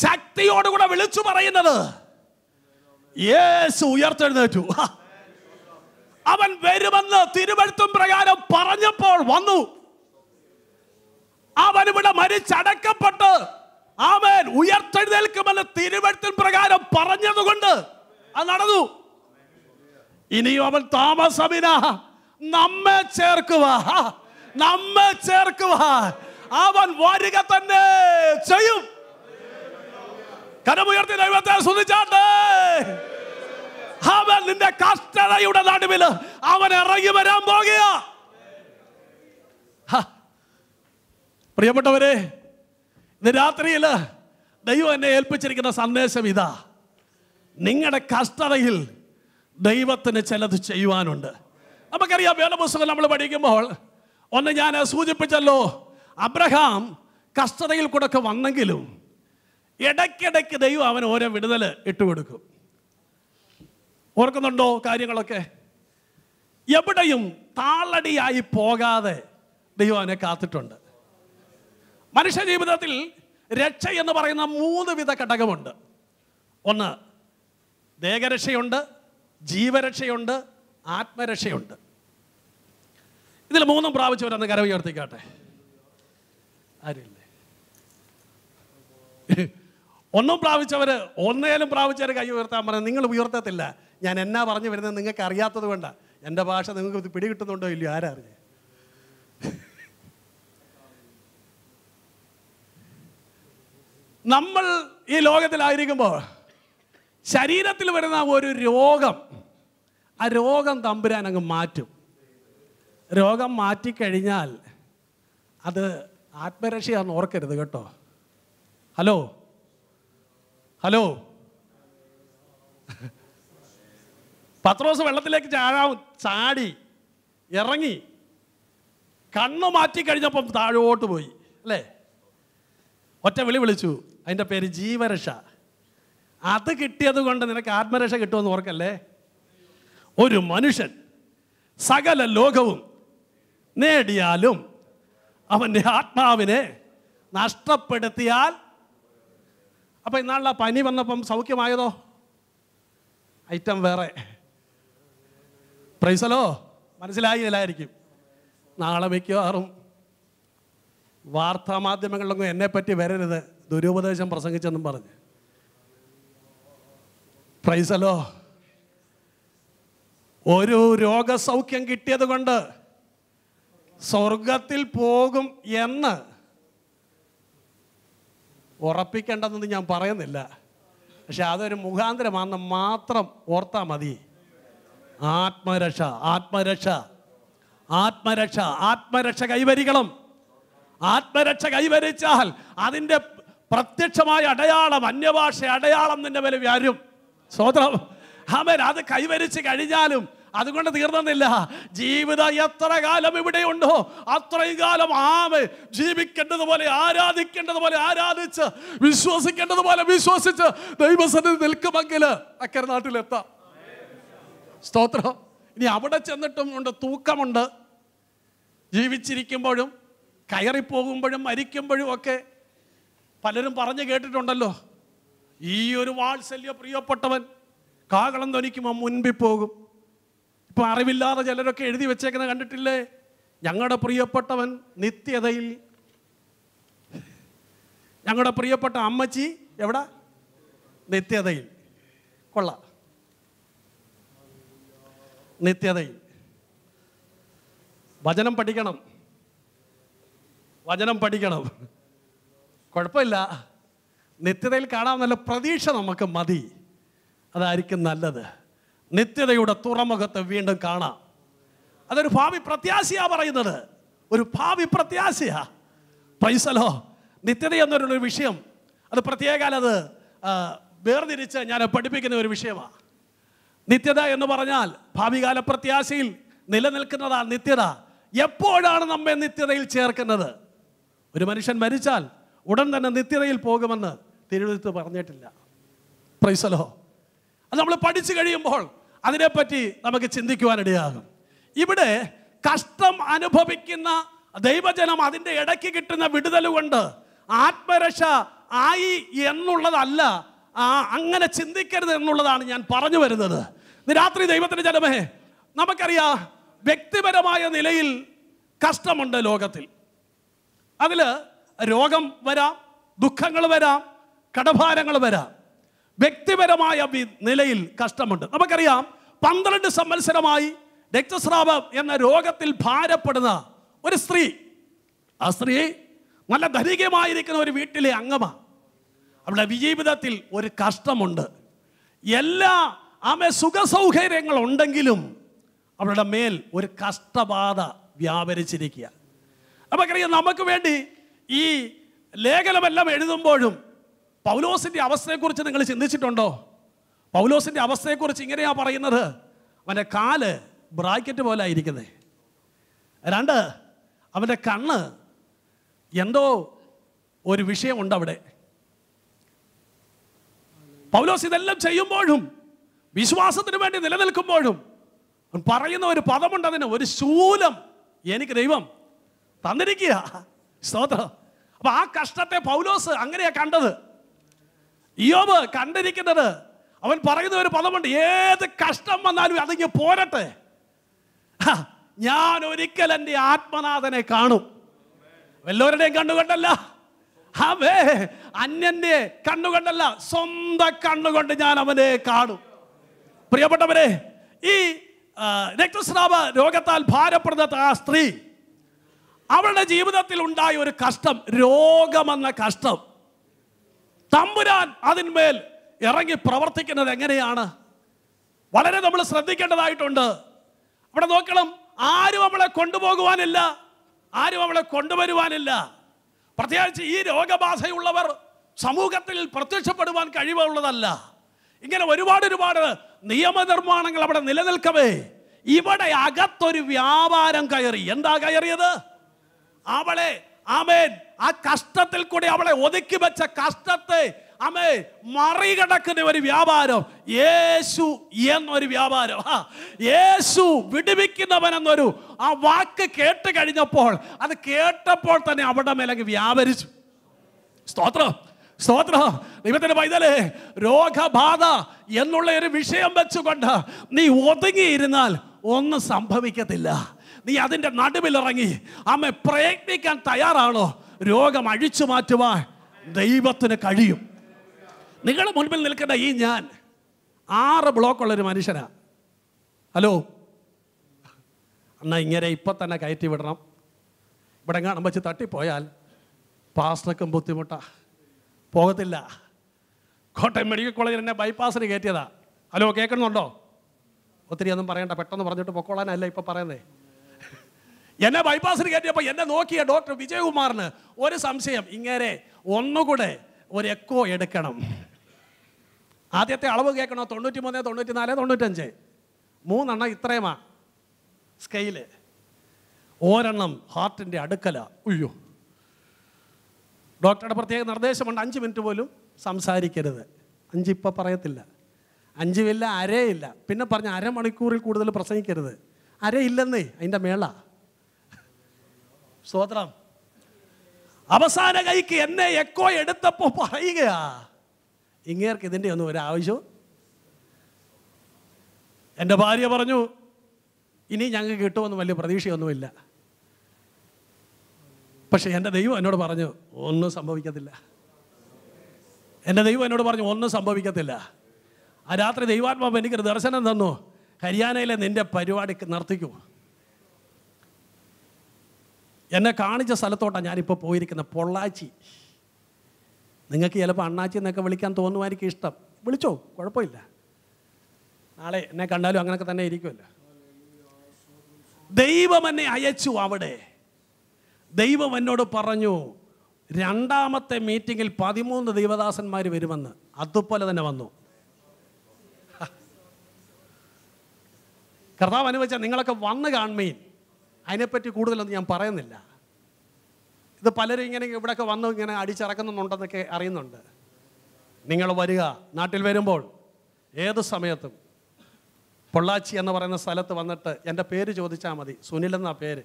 ശക്തിയോടുകൂടെ വിളിച്ചു പറയുന്നത് യേശു ഉയർത്തെഴുന്നേറ്റു അവൻ വരുമെന്ന് തിരുവഴുത്തും പ്രകാരം പറഞ്ഞപ്പോൾ വന്നു അവൻ ഇവിടെ മരിച്ചടക്കപ്പെട്ട് ആമേൻ ഉയർത്തെഴുന്നേൽക്കുമെന്ന് തിരുവഴുത്തിൽ പ്രകാരം പറഞ്ഞതുകൊണ്ട് അത് നടന്നു ഇനിയും അവൻ താമസമിന നമ്മെ ചേർക്കുക നമ്മെ ചേർക്കുക അവൻ വരിക തന്നെ ചെയ്യും കരമുയർത്തി ദൈവത്തെ ശ്രദ്ധിച്ചാട്ടെ അവൻ നിന്റെ കഷ്ടതയുടെ നടുവിൽ അവൻ ഇറങ്ങി വരാൻ പോകുക പ്രിയപ്പെട്ടവരെ ഇന്ന് രാത്രിയിൽ ദൈവം എന്നെ ഏൽപ്പിച്ചിരിക്കുന്ന സന്ദേശം ഇതാ നിങ്ങളുടെ കഷ്ടതയിൽ ദൈവത്തിന് ചിലത് ചെയ്യുവാനുണ്ട് നമുക്കറിയാം വേദപുസ്തകം നമ്മൾ പഠിക്കുമ്പോൾ ഒന്ന് ഞാൻ സൂചിപ്പിച്ചല്ലോ അബ്രഹാം കഷ്ടതയിൽ ഒക്കെ വന്നെങ്കിലും ഇടയ്ക്കിടയ്ക്ക് ദൈവം അവൻ ഓരോ വിടുതൽ ഇട്ടുകൊടുക്കും ഓർക്കുന്നുണ്ടോ കാര്യങ്ങളൊക്കെ എവിടെയും താളടിയായി പോകാതെ ദൈവം അവനെ കാത്തിട്ടുണ്ട് മനുഷ്യ ജീവിതത്തിൽ രക്ഷ എന്ന് പറയുന്ന മൂന്ന് വിധ ഘടകമുണ്ട് ഒന്ന് ദേഹരക്ഷയുണ്ട് ജീവരക്ഷയുണ്ട് ആത്മരക്ഷയുണ്ട് ഇതിൽ മൂന്നും പ്രാപിച്ചവരൊന്ന് കര ഉയർത്തിക്കാട്ടെ ആരില്ലേ ഒന്നും പ്രാപിച്ചവർ ഒന്നേലും പ്രാപിച്ചവർ കൈ ഉയർത്താൻ പറഞ്ഞു നിങ്ങൾ ഉയർത്തത്തില്ല ഞാൻ എന്നാ പറഞ്ഞു വരുന്നത് നിങ്ങൾക്ക് അറിയാത്തത് വേണ്ട എൻ്റെ ഭാഷ നിങ്ങൾക്ക് പിടികിട്ടുന്നുണ്ടോ ഇല്ലയോ ആരറിഞ്ഞേ നമ്മൾ ഈ ലോകത്തിലായിരിക്കുമ്പോൾ ശരീരത്തിൽ വരുന്ന ഒരു രോഗം ആ രോഗം തമ്പുരാൻ അങ്ങ് മാറ്റും രോഗം മാറ്റിക്കഴിഞ്ഞാൽ അത് ആത്മരക്ഷയാണെന്ന് ഓർക്കരുത് കേട്ടോ ഹലോ ഹലോ ദിവസം വെള്ളത്തിലേക്ക് ചാഴാ ചാടി ഇറങ്ങി കണ്ണ് മാറ്റി താഴോട്ട് പോയി അല്ലേ ഒറ്റ വിളി വിളിച്ചു അതിൻ്റെ പേര് ജീവരക്ഷ അത് കിട്ടിയത് കൊണ്ട് നിനക്ക് ആത്മരക്ഷ കിട്ടുമെന്ന് ഓർക്കല്ലേ ഒരു മനുഷ്യൻ സകല ലോകവും നേടിയാലും അവൻ്റെ ആത്മാവിനെ നഷ്ടപ്പെടുത്തിയാൽ അപ്പം ഇന്നാളുള്ള പനി വന്നപ്പം സൗഖ്യമായതോ ഐറ്റം വേറെ പ്രൈസലോ മനസ്സിലായില്ലായിരിക്കും നാളെ മിക്കവാറും വാർത്താമാധ്യമങ്ങളിലൊന്നും പറ്റി വരരുത് ദുരുപദേശം പ്രസംഗിച്ചെന്നും പറഞ്ഞ് പ്രൈസലോ ഒരു രോഗസൗഖ്യം കിട്ടിയത് കൊണ്ട് സ്വർഗത്തിൽ പോകും എന്ന് ഉറപ്പിക്കേണ്ടതെന്ന് ഞാൻ പറയുന്നില്ല പക്ഷെ അതൊരു മുഖാന്തരമാണെന്ന് മാത്രം ഓർത്താൽ മതി ആത്മരക്ഷ ആത്മരക്ഷ ആത്മരക്ഷ ആത്മരക്ഷ കൈവരിക്കണം ആത്മരക്ഷ കൈവരിച്ചാൽ അതിൻ്റെ പ്രത്യക്ഷമായ അടയാളം അന്യഭാഷ അടയാളം നിന്റെ മേലെ വ്യാരും സ്വതം ആമേൻ അത് കൈവരിച്ച് കഴിഞ്ഞാലും അതുകൊണ്ട് തീർന്നില്ല ജീവിതം എത്ര കാലം ഇവിടെയുണ്ടോ അത്രയും കാലം ആമ ജീവിക്കേണ്ടതുപോലെ ആരാധിക്കേണ്ടതുപോലെ ആരാധിച്ച് വിശ്വസിക്കേണ്ടതുപോലെ വിശ്വസിച്ച് ദൈവസന്നിധി നിൽക്കുമെങ്കിൽ അക്കരെ നാട്ടിലെത്താം സ്തോത്രം ഇനി അവിടെ ചെന്നിട്ടും ഉണ്ട് തൂക്കമുണ്ട് ജീവിച്ചിരിക്കുമ്പോഴും കയറിപ്പോകുമ്പോഴും മരിക്കുമ്പോഴും ഒക്കെ പലരും പറഞ്ഞു കേട്ടിട്ടുണ്ടല്ലോ ഈ ഒരു വാത്സല്യ പ്രിയപ്പെട്ടവൻ കാകളം ആ മുൻപിൽ പോകും ഇപ്പം അറിവില്ലാതെ ചിലരൊക്കെ എഴുതി വെച്ചേക്കുന്നത് കണ്ടിട്ടില്ലേ ഞങ്ങളുടെ പ്രിയപ്പെട്ടവൻ നിത്യതയിൽ ഞങ്ങളുടെ പ്രിയപ്പെട്ട അമ്മച്ചി എവിടെ നിത്യതയിൽ കൊള്ള നിത്യതയിൽ വചനം പഠിക്കണം വചനം പഠിക്കണം കുഴപ്പമില്ല നിത്യതയിൽ കാണാമെന്നുള്ള പ്രതീക്ഷ നമുക്ക് മതി അതായിരിക്കും നല്ലത് നിത്യതയുടെ തുറമുഖത്ത് വീണ്ടും കാണാം അതൊരു ഭാവി പ്രത്യാശയാ പറയുന്നത് ഒരു ഭാവി പ്രത്യാശയാ പൈസലോ നിത്യത എന്നൊരു വിഷയം അത് പ്രത്യേകാൽ അത് വേർതിരിച്ച് ഞാൻ പഠിപ്പിക്കുന്ന ഒരു വിഷയമാണ് നിത്യത എന്ന് പറഞ്ഞാൽ ഭാവികാല പ്രത്യാശയിൽ നിലനിൽക്കുന്നതാണ് നിത്യത എപ്പോഴാണ് നമ്മെ നിത്യതയിൽ ചേർക്കുന്നത് ഒരു മനുഷ്യൻ മരിച്ചാൽ ഉടൻ തന്നെ നിത്യതയിൽ പോകുമെന്ന് തിരുവനന്തപുരത്ത് പറഞ്ഞിട്ടില്ല പ്രൈസലോ അത് നമ്മൾ പഠിച്ചു കഴിയുമ്പോൾ അതിനെപ്പറ്റി നമുക്ക് ചിന്തിക്കുവാനിടയാകും ഇവിടെ കഷ്ടം അനുഭവിക്കുന്ന ദൈവജനം അതിൻ്റെ ഇടയ്ക്ക് കിട്ടുന്ന വിടുതൽ കൊണ്ട് ആത്മരക്ഷ ആയി എന്നുള്ളതല്ല ആ അങ്ങനെ ചിന്തിക്കരുത് എന്നുള്ളതാണ് ഞാൻ പറഞ്ഞു വരുന്നത് രാത്രി ദൈവത്തിൻ്റെ ജനമേ നമുക്കറിയാം വ്യക്തിപരമായ നിലയിൽ കഷ്ടമുണ്ട് ലോകത്തിൽ അതിൽ രോഗം വരാം ദുഃഖങ്ങൾ വരാം കടഭാരങ്ങൾ വരാം വ്യക്തിപരമായ നിലയിൽ കഷ്ടമുണ്ട് നമുക്കറിയാം പന്ത്രണ്ട് സംവത്സരമായി രക്തസ്രാവം എന്ന രോഗത്തിൽ ഭാരപ്പെടുന്ന ഒരു സ്ത്രീ ആ സ്ത്രീ നല്ല ധനികമായിരിക്കുന്ന ഒരു വീട്ടിലെ അംഗമാണ് അവളുടെ ജീവിതത്തിൽ ഒരു കഷ്ടമുണ്ട് എല്ലാ ആമെ ഉണ്ടെങ്കിലും അവളുടെ മേൽ ഒരു കഷ്ടബാധ വ്യാപരിച്ചിരിക്കുക നമുക്കറിയാം നമുക്ക് വേണ്ടി ഈ ലേഖനമെല്ലാം എഴുതുമ്പോഴും പൗലോസിൻ്റെ അവസ്ഥയെക്കുറിച്ച് നിങ്ങൾ ചിന്തിച്ചിട്ടുണ്ടോ പൗലോസിൻ്റെ അവസ്ഥയെക്കുറിച്ച് ഇങ്ങനെയാണ് പറയുന്നത് അവൻ്റെ കാല് ബ്രാക്കറ്റ് പോലെ ഇരിക്കുന്നത് രണ്ട് അവൻ്റെ കണ്ണ് എന്തോ ഒരു വിഷയമുണ്ട് അവിടെ പൗലോസ് ഇതെല്ലാം ചെയ്യുമ്പോഴും വിശ്വാസത്തിന് വേണ്ടി നിലനിൽക്കുമ്പോഴും പറയുന്ന ഒരു പദമുണ്ട് അതിന് ഒരു ശൂലം എനിക്ക് ദൈവം തന്നിരിക്കുക സ്തോത്രം അപ്പൊ ആ കഷ്ടത്തെ പൗലോസ് അങ്ങനെയാ കണ്ടത് യോബ് കണ്ടിരിക്കുന്നത് അവൻ പറയുന്ന ഒരു പദമുണ്ട് ഏത് കഷ്ടം വന്നാലും അതിങ്ങ് പോരട്ടെ ഞാൻ ഒരിക്കൽ എൻ്റെ ആത്മനാഥനെ കാണും വല്ലവരുടെയും കണ്ടുകൊണ്ടല്ല അവേ അന്യന്റെ കണ്ണുകൊണ്ടല്ല സ്വന്തം കണ്ണുകൊണ്ട് ഞാൻ അവനെ കാണും പ്രിയപ്പെട്ടവരെ ഈ രക്തസ്രാവ രോഗത്താൽ ഭാരപ്പെടുന്ന ആ സ്ത്രീ അവളുടെ ജീവിതത്തിൽ ഉണ്ടായ ഒരു കഷ്ടം രോഗമെന്ന കഷ്ടം തമ്പുരാൻ അതിന്മേൽ ഇറങ്ങി പ്രവർത്തിക്കുന്നത് എങ്ങനെയാണ് വളരെ നമ്മൾ ശ്രദ്ധിക്കേണ്ടതായിട്ടുണ്ട് അവിടെ നോക്കണം ആരും അവളെ കൊണ്ടുപോകുവാനില്ല ആരും അവളെ കൊണ്ടുവരുവാനില്ല പ്രത്യേകിച്ച് ഈ രോഗബാധയുള്ളവർ സമൂഹത്തിൽ പ്രത്യക്ഷപ്പെടുവാൻ കഴിവുള്ളതല്ല ഇങ്ങനെ ഒരുപാട് ഒരുപാട് നിയമനിർമ്മാണങ്ങൾ അവിടെ നിലനിൽക്കവേ ഇവിടെ അകത്തൊരു വ്യാപാരം കയറി എന്താ കയറിയത് അവളെ ആമേൻ ആ കഷ്ടത്തിൽ കൂടി അവളെ ഒതുക്കി വെച്ച കഷ്ടത്തെ അമേ മറികടക്കുന്ന ഒരു വ്യാപാരം യേശു എന്നൊരു വ്യാപാരം ആ യേശു വിടുവിക്കുന്നവൻ എന്നൊരു ആ വാക്ക് കേട്ട് കഴിഞ്ഞപ്പോൾ അത് കേട്ടപ്പോൾ തന്നെ അവിടെ മേലങ്ങ് വ്യാപരിച്ചു സ്തോത്രം സ്തോത്ര ദൈവത്തിന്റെ പൈതലേ രോഗബാധ എന്നുള്ള ഒരു വിഷയം വെച്ചുകൊണ്ട് നീ ഒതുങ്ങിയിരുന്നാൽ ഒന്നും സംഭവിക്കത്തില്ല നീ അതിൻ്റെ നടുവിലിറങ്ങി അമ്മ പ്രയത്നിക്കാൻ തയ്യാറാണോ രോഗം അഴിച്ചു മാറ്റുവാൻ ദൈവത്തിന് കഴിയും നിങ്ങളുടെ മുൻപിൽ നിൽക്കേണ്ട ഈ ഞാൻ ആറ് ബ്ലോക്കുള്ളൊരു മനുഷ്യനാണ് ഹലോ എന്നാൽ ഇങ്ങനെ ഇപ്പം തന്നെ കയറ്റി വിടണം ഇവിടെ എങ്ങാനും വെച്ച് തട്ടിപ്പോയാൽ പാസ്റ്റർക്കും ബുദ്ധിമുട്ടാണ് പോകത്തില്ല കോട്ടയം മെഡിക്കൽ കോളേജിൽ എന്നെ ബൈപ്പാസിന് കയറ്റിയതാ ഹലോ കേൾക്കുന്നുണ്ടോ ഒത്തിരി ഒന്നും പറയണ്ട പെട്ടെന്ന് പറഞ്ഞിട്ട് പൊക്കോളാനല്ല ഇപ്പം പറയുന്നേ എന്നെ ബൈപ്പാസിന് കയറ്റിയപ്പോൾ എന്നെ നോക്കിയ ഡോക്ടർ വിജയകുമാറിന് ഒരു സംശയം ഇങ്ങനെ ഒന്നുകൂടെ ഒരു എക്കോ എടുക്കണം ആദ്യത്തെ അളവ് കേൾക്കണോ തൊണ്ണൂറ്റി മൂന്ന് തൊണ്ണൂറ്റി നാല് തൊണ്ണൂറ്റഞ്ച് മൂന്നെണ്ണം ഇത്രയുമാ സ്കെയില് ഒരെണ്ണം ഹാർട്ടിൻ്റെ അടുക്കല ഉയ്യോ ഡോക്ടറുടെ പ്രത്യേക നിർദ്ദേശമുണ്ട് അഞ്ച് മിനിറ്റ് പോലും സംസാരിക്കരുത് അഞ്ച് ഇപ്പം പറയത്തില്ല അഞ്ചുമില്ല അരയില്ല പിന്നെ പറഞ്ഞ അരമണിക്കൂറിൽ കൂടുതൽ പ്രസംഗിക്കരുത് അരയില്ലെന്നേ അതിൻ്റെ മേള സ്തോത്രം അവസാന കൈക്ക് എന്നെ എക്കോ എടുത്തപ്പോൾ പറയുകയാ ഇങ്ങേർക്ക് ഇതിൻ്റെ ഒന്നും ഒരു ആവശ്യവും എൻ്റെ ഭാര്യ പറഞ്ഞു ഇനി ഞങ്ങൾക്ക് കിട്ടുമെന്ന് വലിയ പ്രതീക്ഷയൊന്നുമില്ല പക്ഷേ എൻ്റെ ദൈവം എന്നോട് പറഞ്ഞു ഒന്നും സംഭവിക്കത്തില്ല എൻ്റെ ദൈവം എന്നോട് പറഞ്ഞു ഒന്നും സംഭവിക്കത്തില്ല ആ രാത്രി ദൈവാത്മാവ് എനിക്കൊരു ദർശനം തന്നു ഹരിയാനയിലെ നിന്റെ പരിപാടി നിർത്തിക്കൂ എന്നെ കാണിച്ച സ്ഥലത്തോട്ടാണ് ഞാനിപ്പോൾ പോയിരിക്കുന്നത് പൊള്ളാച്ചി നിങ്ങൾക്ക് ചിലപ്പോൾ അണ്ണാച്ചി എന്നൊക്കെ വിളിക്കാൻ തോന്നുമായിരിക്കും ഇഷ്ടം വിളിച്ചോ കുഴപ്പമില്ല നാളെ എന്നെ കണ്ടാലും അങ്ങനെയൊക്കെ തന്നെ ഇരിക്കുമല്ലോ ദൈവം എന്നെ അയച്ചു അവിടെ ദൈവം എന്നോട് പറഞ്ഞു രണ്ടാമത്തെ മീറ്റിങ്ങിൽ പതിമൂന്ന് ദൈവദാസന്മാർ വരുമെന്ന് അതുപോലെ തന്നെ വന്നു കർത്താവ് അനുവദിച്ചാൽ നിങ്ങളൊക്കെ വന്ന് കാൺമീൻ അതിനെപ്പറ്റി കൂടുതലൊന്നും ഞാൻ പറയുന്നില്ല ഇത് പലരും ഇങ്ങനെ ഇവിടെയൊക്കെ വന്നു ഇങ്ങനെ അടിച്ചിറക്കുന്നുണ്ടെന്നൊക്കെ അറിയുന്നുണ്ട് നിങ്ങൾ വരിക നാട്ടിൽ വരുമ്പോൾ ഏത് സമയത്തും പൊള്ളാച്ചി എന്ന് പറയുന്ന സ്ഥലത്ത് വന്നിട്ട് എൻ്റെ പേര് ചോദിച്ചാൽ മതി സുനിൽ എന്നാ പേര്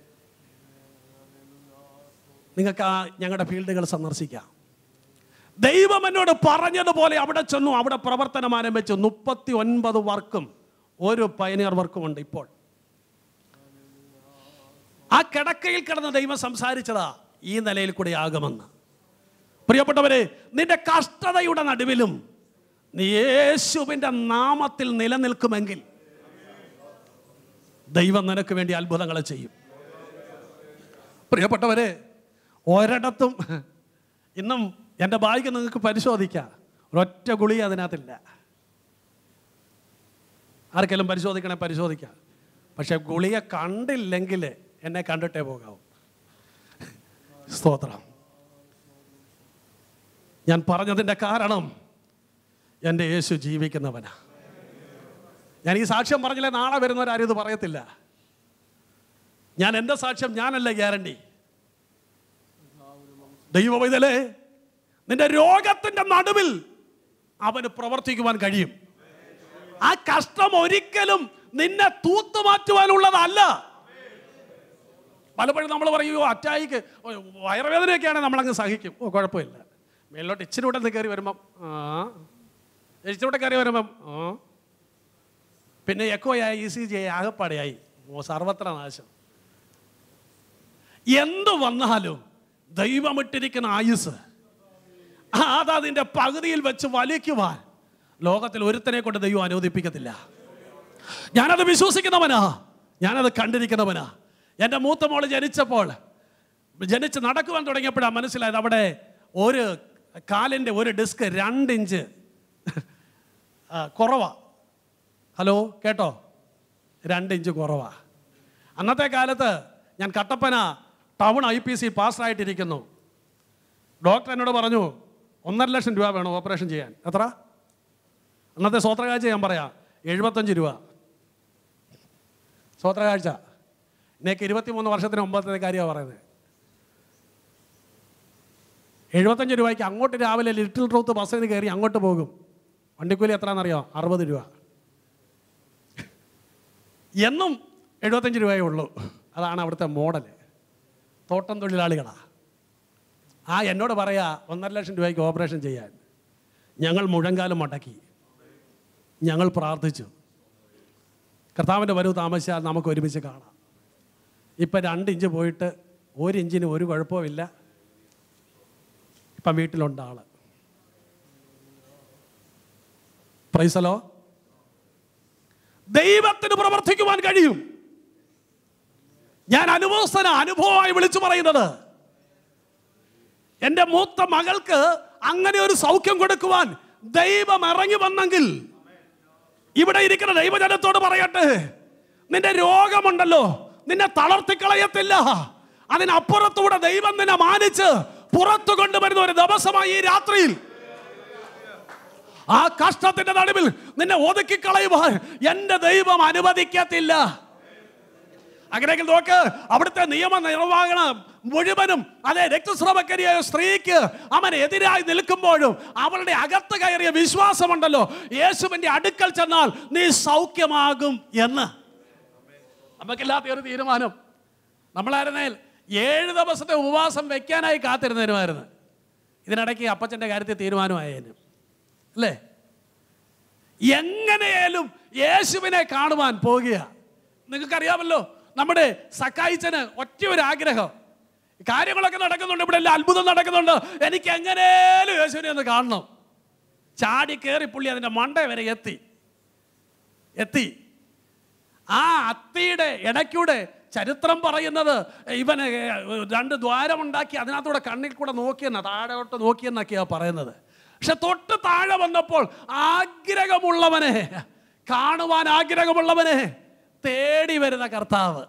നിങ്ങൾക്ക് ആ ഞങ്ങളുടെ ഫീൽഡുകൾ സന്ദർശിക്കാം ദൈവം എന്നോട് പറഞ്ഞതുപോലെ അവിടെ ചെന്നു അവിടെ പ്രവർത്തനം ആരംഭിച്ചു മുപ്പത്തി ഒൻപത് വർക്കും ഒരു പയനിയർ വർക്കും ഉണ്ട് ഇപ്പോൾ ആ കിടക്കയിൽ കിടന്ന ദൈവം സംസാരിച്ചതാ ഈ നിലയിൽ കൂടെ ആകുമെന്ന് പ്രിയപ്പെട്ടവരെ നിന്റെ കഷ്ടതയുടെ നടുവിലും നീ യേശുവിൻ്റെ നാമത്തിൽ നിലനിൽക്കുമെങ്കിൽ ദൈവം നിനക്ക് വേണ്ടി അത്ഭുതങ്ങൾ ചെയ്യും പ്രിയപ്പെട്ടവരെ ഒരിടത്തും ഇന്നും എൻ്റെ ഭാഗ്യം നിങ്ങൾക്ക് പരിശോധിക്കാം ഒരൊറ്റ ഗുളി അതിനകത്തില്ല ആർക്കെങ്കിലും പരിശോധിക്കണേ പരിശോധിക്കാം പക്ഷെ ഗുളിയെ കണ്ടില്ലെങ്കിൽ എന്നെ കണ്ടിട്ടേ പോകാവൂ സ്തോത്രം ഞാൻ പറഞ്ഞതിൻ്റെ കാരണം എൻ്റെ യേശു ജീവിക്കുന്നവനാ ഞാൻ ഈ സാക്ഷ്യം പറഞ്ഞില്ലേ നാളെ വരുന്നവരാരും ഇത് പറയത്തില്ല ഞാൻ എൻ്റെ സാക്ഷ്യം ഞാനല്ല ഗ്യാരണ്ടി ദൈവം നിന്റെ രോഗത്തിൻ്റെ നടുവിൽ അവന് പ്രവർത്തിക്കുവാൻ കഴിയും ആ കഷ്ടം ഒരിക്കലും നിന്നെ തൂത്തുമാറ്റുവാനുള്ളതല്ല പലപ്പോഴും നമ്മൾ പറയുമോ അറ്റായിക്ക് വയറുവേദനയൊക്കെയാണ് നമ്മളങ്ങ് സഹിക്കും ഓ കുഴപ്പമില്ല മേലോട്ട് ഇച്ചിരി കൂടെ കയറി വരുമ്പം ആ ഇച്ചിരി കൂടെ കയറി വരുമ്പം ആ പിന്നെ എക്കോയായി ഇ സി ജി ആയി ആകപ്പാടെയായി ഓ സർവത്ര നാശം എന്ത് വന്നാലും ദൈവമിട്ടിരിക്കുന്ന ആയുസ് അതതിൻ്റെ പകുതിയിൽ വെച്ച് വലിക്കുവാൻ ലോകത്തിൽ ഒരുത്തനെ കൊണ്ട് ദൈവം അനുവദിപ്പിക്കത്തില്ല ഞാനത് വിശ്വസിക്കുന്നവനാ ഞാനത് കണ്ടിരിക്കുന്നവനാ എൻ്റെ മൂത്ത മോള് ജനിച്ചപ്പോൾ ജനിച്ച് നടക്കുവാൻ തുടങ്ങിയപ്പോഴാണ് മനസ്സിലായത് അവിടെ ഒരു കാലിൻ്റെ ഒരു ഡിസ്ക് രണ്ട് ഇഞ്ച് കുറവാ ഹലോ കേട്ടോ രണ്ട് ഇഞ്ച് കുറവാ അന്നത്തെ കാലത്ത് ഞാൻ Kattappana town I P C പാസ്സായിട്ടിരിക്കുന്നു ഡോക്ടർ എന്നോട് പറഞ്ഞു ഒന്നര ലക്ഷം രൂപ വേണം ഓപ്പറേഷൻ ചെയ്യാൻ എത്ര അന്നത്തെ സ്വോത്രകാഴ്ച ഞാൻ പറയാം എഴുപത്തഞ്ച് രൂപ സ്വോത്രകാഴ്ച നിനക്ക് ഇരുപത്തിമൂന്ന് വർഷത്തിന് മുമ്പത്തെ കാര്യമാണ് പറയുന്നത് എഴുപത്തഞ്ച് രൂപയ്ക്ക് അങ്ങോട്ട് രാവിലെ ലിറ്റിൽ ട്രൂത്ത് ബസ്സിൽ നിന്ന് കയറി അങ്ങോട്ട് പോകും വണ്ടിക്കൂലി എത്രയാണെന്നറിയോ അറുപത് രൂപ എന്നും എഴുപത്തഞ്ച് രൂപയേ ഉള്ളൂ അതാണ് അവിടുത്തെ മോഡൽ തോട്ടം തൊഴിലാളികളാണ് ആ എന്നോട് പറയാ ഒന്നര ലക്ഷം രൂപയ്ക്ക് ഓപ്പറേഷൻ ചെയ്യാൻ ഞങ്ങൾ മുഴങ്കാലം മടക്കി ഞങ്ങൾ പ്രാർത്ഥിച്ചു കർത്താവിൻ്റെ വരവ് താമസിച്ചാൽ നമുക്ക് ഒരുമിച്ച് കാണാം ഇപ്പം രണ്ട് ഇഞ്ച് പോയിട്ട് ഒരു ഇഞ്ചിന് ഒരു കുഴപ്പമില്ല ഇപ്പം വീട്ടിലുണ്ട് ആൾ പ്രൈസലോ ദൈവത്തിന് പ്രവർത്തിക്കുവാൻ കഴിയും ഞാൻ അനുഭവസ്ഥന അനുഭവമായി വിളിച്ചു പറയുന്നത് എൻ്റെ മൂത്ത മകൾക്ക് അങ്ങനെ ഒരു സൗഖ്യം കൊടുക്കുവാൻ ദൈവം ഇറങ്ങി വന്നെങ്കിൽ ഇവിടെ ഇരിക്കുന്ന ദൈവജനത്തോട് പറയട്ടെ നിന്റെ രോഗമുണ്ടല്ലോ നിന്നെ തളർത്തി കളയത്തില്ല അതിനപ്പുറത്തൂടെ ദൈവം നിന്നെ മാനിച്ച് പുറത്തു കൊണ്ടുവരുന്ന ഒരു ദിവസമായി ഈ രാത്രിയിൽ ആ കഷ്ടത്തിന്റെ നടുവിൽ നിന്നെ ഒതുക്കിക്കളയുവാൻ എന്റെ ദൈവം അനുവദിക്കത്തില്ല അങ്ങനെയെങ്കിൽ നോക്ക് അവിടുത്തെ നിയമ നിർവ്വഹണം മുഴുവനും അതേ രക്തസ്രവക്കരിയായ സ്ത്രീക്ക് അവൻ എതിരായി നിൽക്കുമ്പോഴും അവളുടെ അകത്ത് കയറിയ വിശ്വാസമുണ്ടല്ലോ യേശുവിന്റെ അടുക്കൽ ചെന്നാൽ നീ സൗഖ്യമാകും എന്ന് നമുക്കില്ലാത്ത ഒരു തീരുമാനം നമ്മളായിരുന്നേൽ ഏഴ് ദിവസത്തെ ഉപവാസം വെക്കാനായി കാത്തിരുന്നതിനുമായിരുന്നു ഇതിനിടയ്ക്ക് അപ്പച്ചൻ്റെ കാര്യത്തിൽ തീരുമാനമായേനും അല്ലേ എങ്ങനെയാലും യേശുവിനെ കാണുവാൻ പോകുക നിങ്ങൾക്കറിയാമല്ലോ നമ്മുടെ സക്കായിച്ചന് ഒറ്റ ഒരു ആഗ്രഹം കാര്യങ്ങളൊക്കെ നടക്കുന്നുണ്ട് ഇവിടെ എല്ലാം അത്ഭുതം നടക്കുന്നുണ്ട് എനിക്ക് എങ്ങനെയാലും യേശുവിനെ ഒന്ന് കാണണം ചാടി കയറി പുള്ളി അതിൻ്റെ മണ്ട വരെ എത്തി എത്തി ആ അത്തിയുടെ ഇടയ്ക്കൂടെ ചരിത്രം പറയുന്നത് ഇവന് രണ്ട് ദ്വാരമുണ്ടാക്കി അതിനകത്തൂടെ കണ്ണിൽ കൂടെ നോക്കിയെന്ന താഴോട്ട് നോക്കിയെന്നൊക്കെയാണ് പറയുന്നത് പക്ഷെ തൊട്ട് താഴെ വന്നപ്പോൾ ആഗ്രഹമുള്ളവനെ കാണുവാൻ ആഗ്രഹമുള്ളവനെ തേടി വരുന്ന കർത്താവ്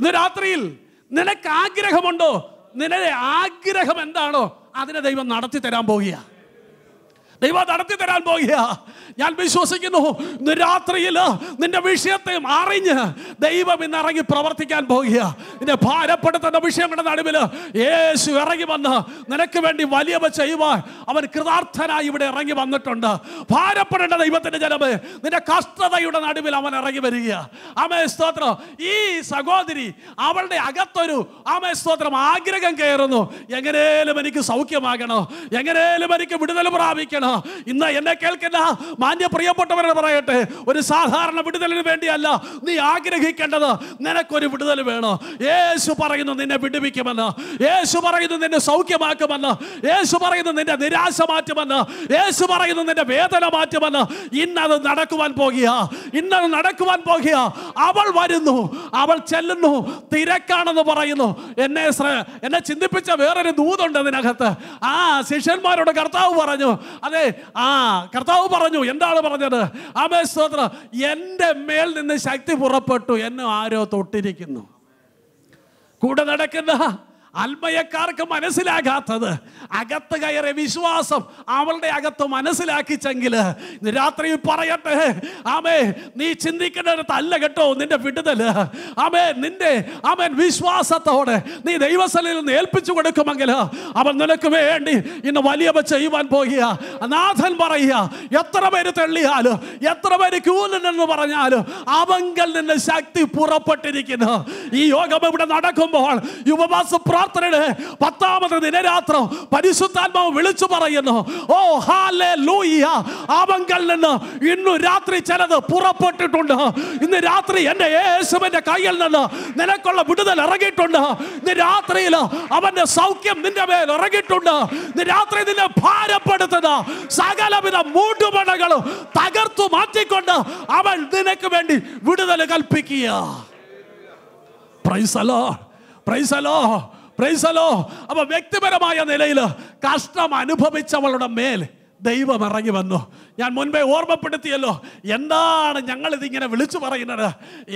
ഇന്ന് രാത്രിയിൽ നിനക്ക് ആഗ്രഹമുണ്ടോ നിനക്ക് ആഗ്രഹം എന്താണോ അതിനെ ദൈവം നടത്തി തരാൻ പോകുകയാണ് ദൈവം നടത്തി തരാൻ പോകുക ഞാൻ വിശ്വസിക്കുന്നു രാത്രിയിൽ നിന്റെ വിഷയത്തെ അറിഞ്ഞ് ദൈവം ഇന്ന് ഇറങ്ങി പ്രവർത്തിക്കാൻ പോകുക നിന്നെ ഭാരപ്പെടുത്തുന്ന വിഷയങ്ങളുടെ നടുവിൽ യേശു ഇറങ്ങി വന്ന് നിനക്ക് വേണ്ടി വലിയ ചെയ്യുവാൻ അവൻ കൃതാർത്ഥനായി ഇവിടെ ഇറങ്ങി വന്നിട്ടുണ്ട് ഭാരപ്പെടേണ്ട ദൈവത്തിൻ്റെ ജനമേ നിന്റെ കഷ്ടതയുടെ നടുവിൽ അവൻ ഇറങ്ങി വരിക ആമേ സ്തോത്രം ഈ സഹോദരി അവളുടെ അകത്തൊരു ആമേ സ്തോത്രം ആഗ്രഹം കയറുന്നു എങ്ങനെയും എനിക്ക് സൗഖ്യമാകണോ എങ്ങനെയും എനിക്ക് വിടുതൽ പ്രാപിക്കണം ഇന്ന് എന്നെ കേൾക്കുന്ന മാന്യ പ്രിയപ്പെട്ടവരോട് പറയട്ടെ ഒരു സാധാരണ വിടുതലിന് വേണ്ടിയല്ല നീ ആഗ്രഹിക്കേണ്ടത് നിനക്കൊരു വിടുതൽ വേണോ യേശു പറയുന്നു നിന്നെ വിടുവിക്കുമെന്ന് യേശു പറയുന്നു നിന്നെ സൗഖ്യമാക്കുമെന്ന് യേശു പറയുന്നു നിന്റെ നിരാശ മാറ്റുമെന്ന് യേശു പറയുന്നു നിന്റെ വേദന മാറ്റുമെന്ന് ഇന്നത് നടക്കുവാൻ പോകുക ഇന്നത് നടക്കുവാൻ പോകുക അവൾ വരുന്നു അവൾ ചെല്ലുന്നു തിരക്കാണെന്ന് പറയുന്നു എന്നെ എന്നെ ചിന്തിപ്പിച്ച വേറൊരു ദൂതുണ്ട് അതിനകത്ത് ആ ശിഷ്യന്മാരോട് കർത്താവ് പറഞ്ഞു അതെ ആ കർത്താവ് പറഞ്ഞു എന്താണ് പറഞ്ഞത് അമേ സ്തോത്രം എൻ്റെ മേൽ നിന്ന് ശക്തി പുറപ്പെട്ടു എന്നെ ആരോ തൊട്ടിരിക്കുന്നു കൂടെ നടക്കുന്ന അൽമയക്കാർക്ക് മനസ്സിലാകാത്തത് അകത്ത് കയറിയ വിശ്വാസം അവളുടെ അകത്ത് മനസ്സിലാക്കിച്ചെങ്കിൽ രാത്രി പറയട്ടെ ആമേ നീ ചിന്തിക്കേണ്ടടുത്ത് അല്ല കേട്ടോ നിന്റെ വിടുതൽ ആമേ നിന്റെ അമൻ വിശ്വാസത്തോടെ നീ ദൈവസലിൽ നിന്ന് ഏൽപ്പിച്ചു കൊടുക്കുമെങ്കിൽ അവൻ നിനക്ക് വേണ്ടി ഇന്ന് വലിയ ചെയ്യുവാൻ പോകുക നാഥൻ പറയുക എത്ര പേര് തെള്ളിയാലും എത്ര പേര് ക്യൂലിനെന്ന് പറഞ്ഞാലും അവങ്കൽ നിന്ന് ശക്തി പുറപ്പെട്ടിരിക്കുന്നു ഈ യോഗം ഇവിടെ നടക്കുമ്പോൾ യുവവാസ പ്രാർത്ഥനയുടെ പത്താമത് ദിനരാത്രം പരിശുദ്ധാത്മാവ് വിളിച്ചു പറയുന്നു ഓ ഹാലേ ലൂയ അവങ്കൽ നിന്ന് ഇന്നു രാത്രി ചിലത് പുറപ്പെട്ടിട്ടുണ്ട് ഇന്ന് രാത്രി എൻ്റെ യേശുവിൻ്റെ കയ്യിൽ നിന്ന് നിനക്കുള്ള വിടുതൽ ഇറങ്ങിയിട്ടുണ്ട് ഇന്ന് രാത്രിയിൽ അവൻ്റെ സൗഖ്യം നിന്റെ മേൽ ഇറങ്ങിയിട്ടുണ്ട് ഇന്ന് രാത്രി നിന്നെ ഭാരപ്പെടുത്തുന്ന സകലവിധ മൂടുപടകളും തകർത്തു മാറ്റിക്കൊണ്ട് അവൻ നിനക്ക് വേണ്ടി വിടുതൽ കൽപ്പിക്കുക പ്രൈസലോ പ്രൈസലോ പ്രൈസലോ അപ്പൊ വ്യക്തിപരമായ നിലയിൽ കഷ്ടം അനുഭവിച്ചവളുടെ മേൽ ദൈവം ഇറങ്ങി വന്നു ഞാൻ മുൻപേ ഓർമ്മപ്പെടുത്തിയല്ലോ എന്താണ് ഞങ്ങളിതിങ്ങനെ വിളിച്ചു പറയുന്നത്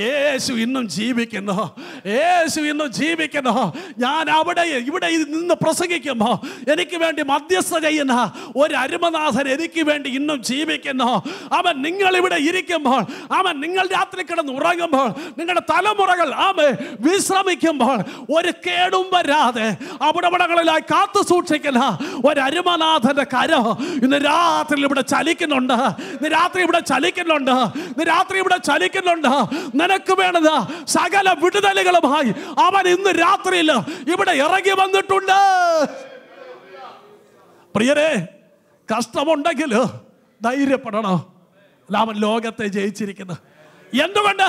യേശു ഇന്നും ജീവിക്കുന്നു യേശു ഇന്നും ജീവിക്കുന്നു ഞാൻ അവിടെ ഇവിടെ നിന്ന് പ്രസംഗിക്കുമ്പോൾ എനിക്ക് വേണ്ടി മധ്യസ്ഥ ചെയ്യുന്ന ഒരു അരുമനാഥൻ എനിക്ക് വേണ്ടി ഇന്നും ജീവിക്കുന്നു അവൻ നിങ്ങളിവിടെ ഇരിക്കുമ്പോൾ അവൻ നിങ്ങൾ രാത്രി കിടന്ന് ഉറങ്ങുമ്പോൾ നിങ്ങളുടെ തലമുറകൾ ആമേ വിശ്രമിക്കുമ്പോൾ ഒരു കേടും വരാതെ അവിടവിടങ്ങളിലായി കാത്തു സൂക്ഷിക്കുന്ന ഒരു അരുമനാഥന്റെ കരം ഇന്ന് രാത്രി ഇവിടെ ചലിക്കുന്നു ചലിക്കുന്നുണ്ട് നീ രാത്രി ഇവിടെ ചലിക്കുന്നുണ്ട് നീ രാത്രി ഇവിടെ ചലിക്കുന്നുണ്ട് നിനക്ക് വേണത് സകല വിടുതലുകളുമായി അവൻ ഇന്ന് രാത്രിയിൽ ഇവിടെ ഇറങ്ങി വന്നിട്ടുണ്ട് പ്രിയരെ കഷ്ടമുണ്ടെങ്കിൽ ധൈര്യപ്പെടണം അല്ല അവൻ ലോകത്തെ ജയിച്ചിരിക്കുന്നു എന്തുകൊണ്ട്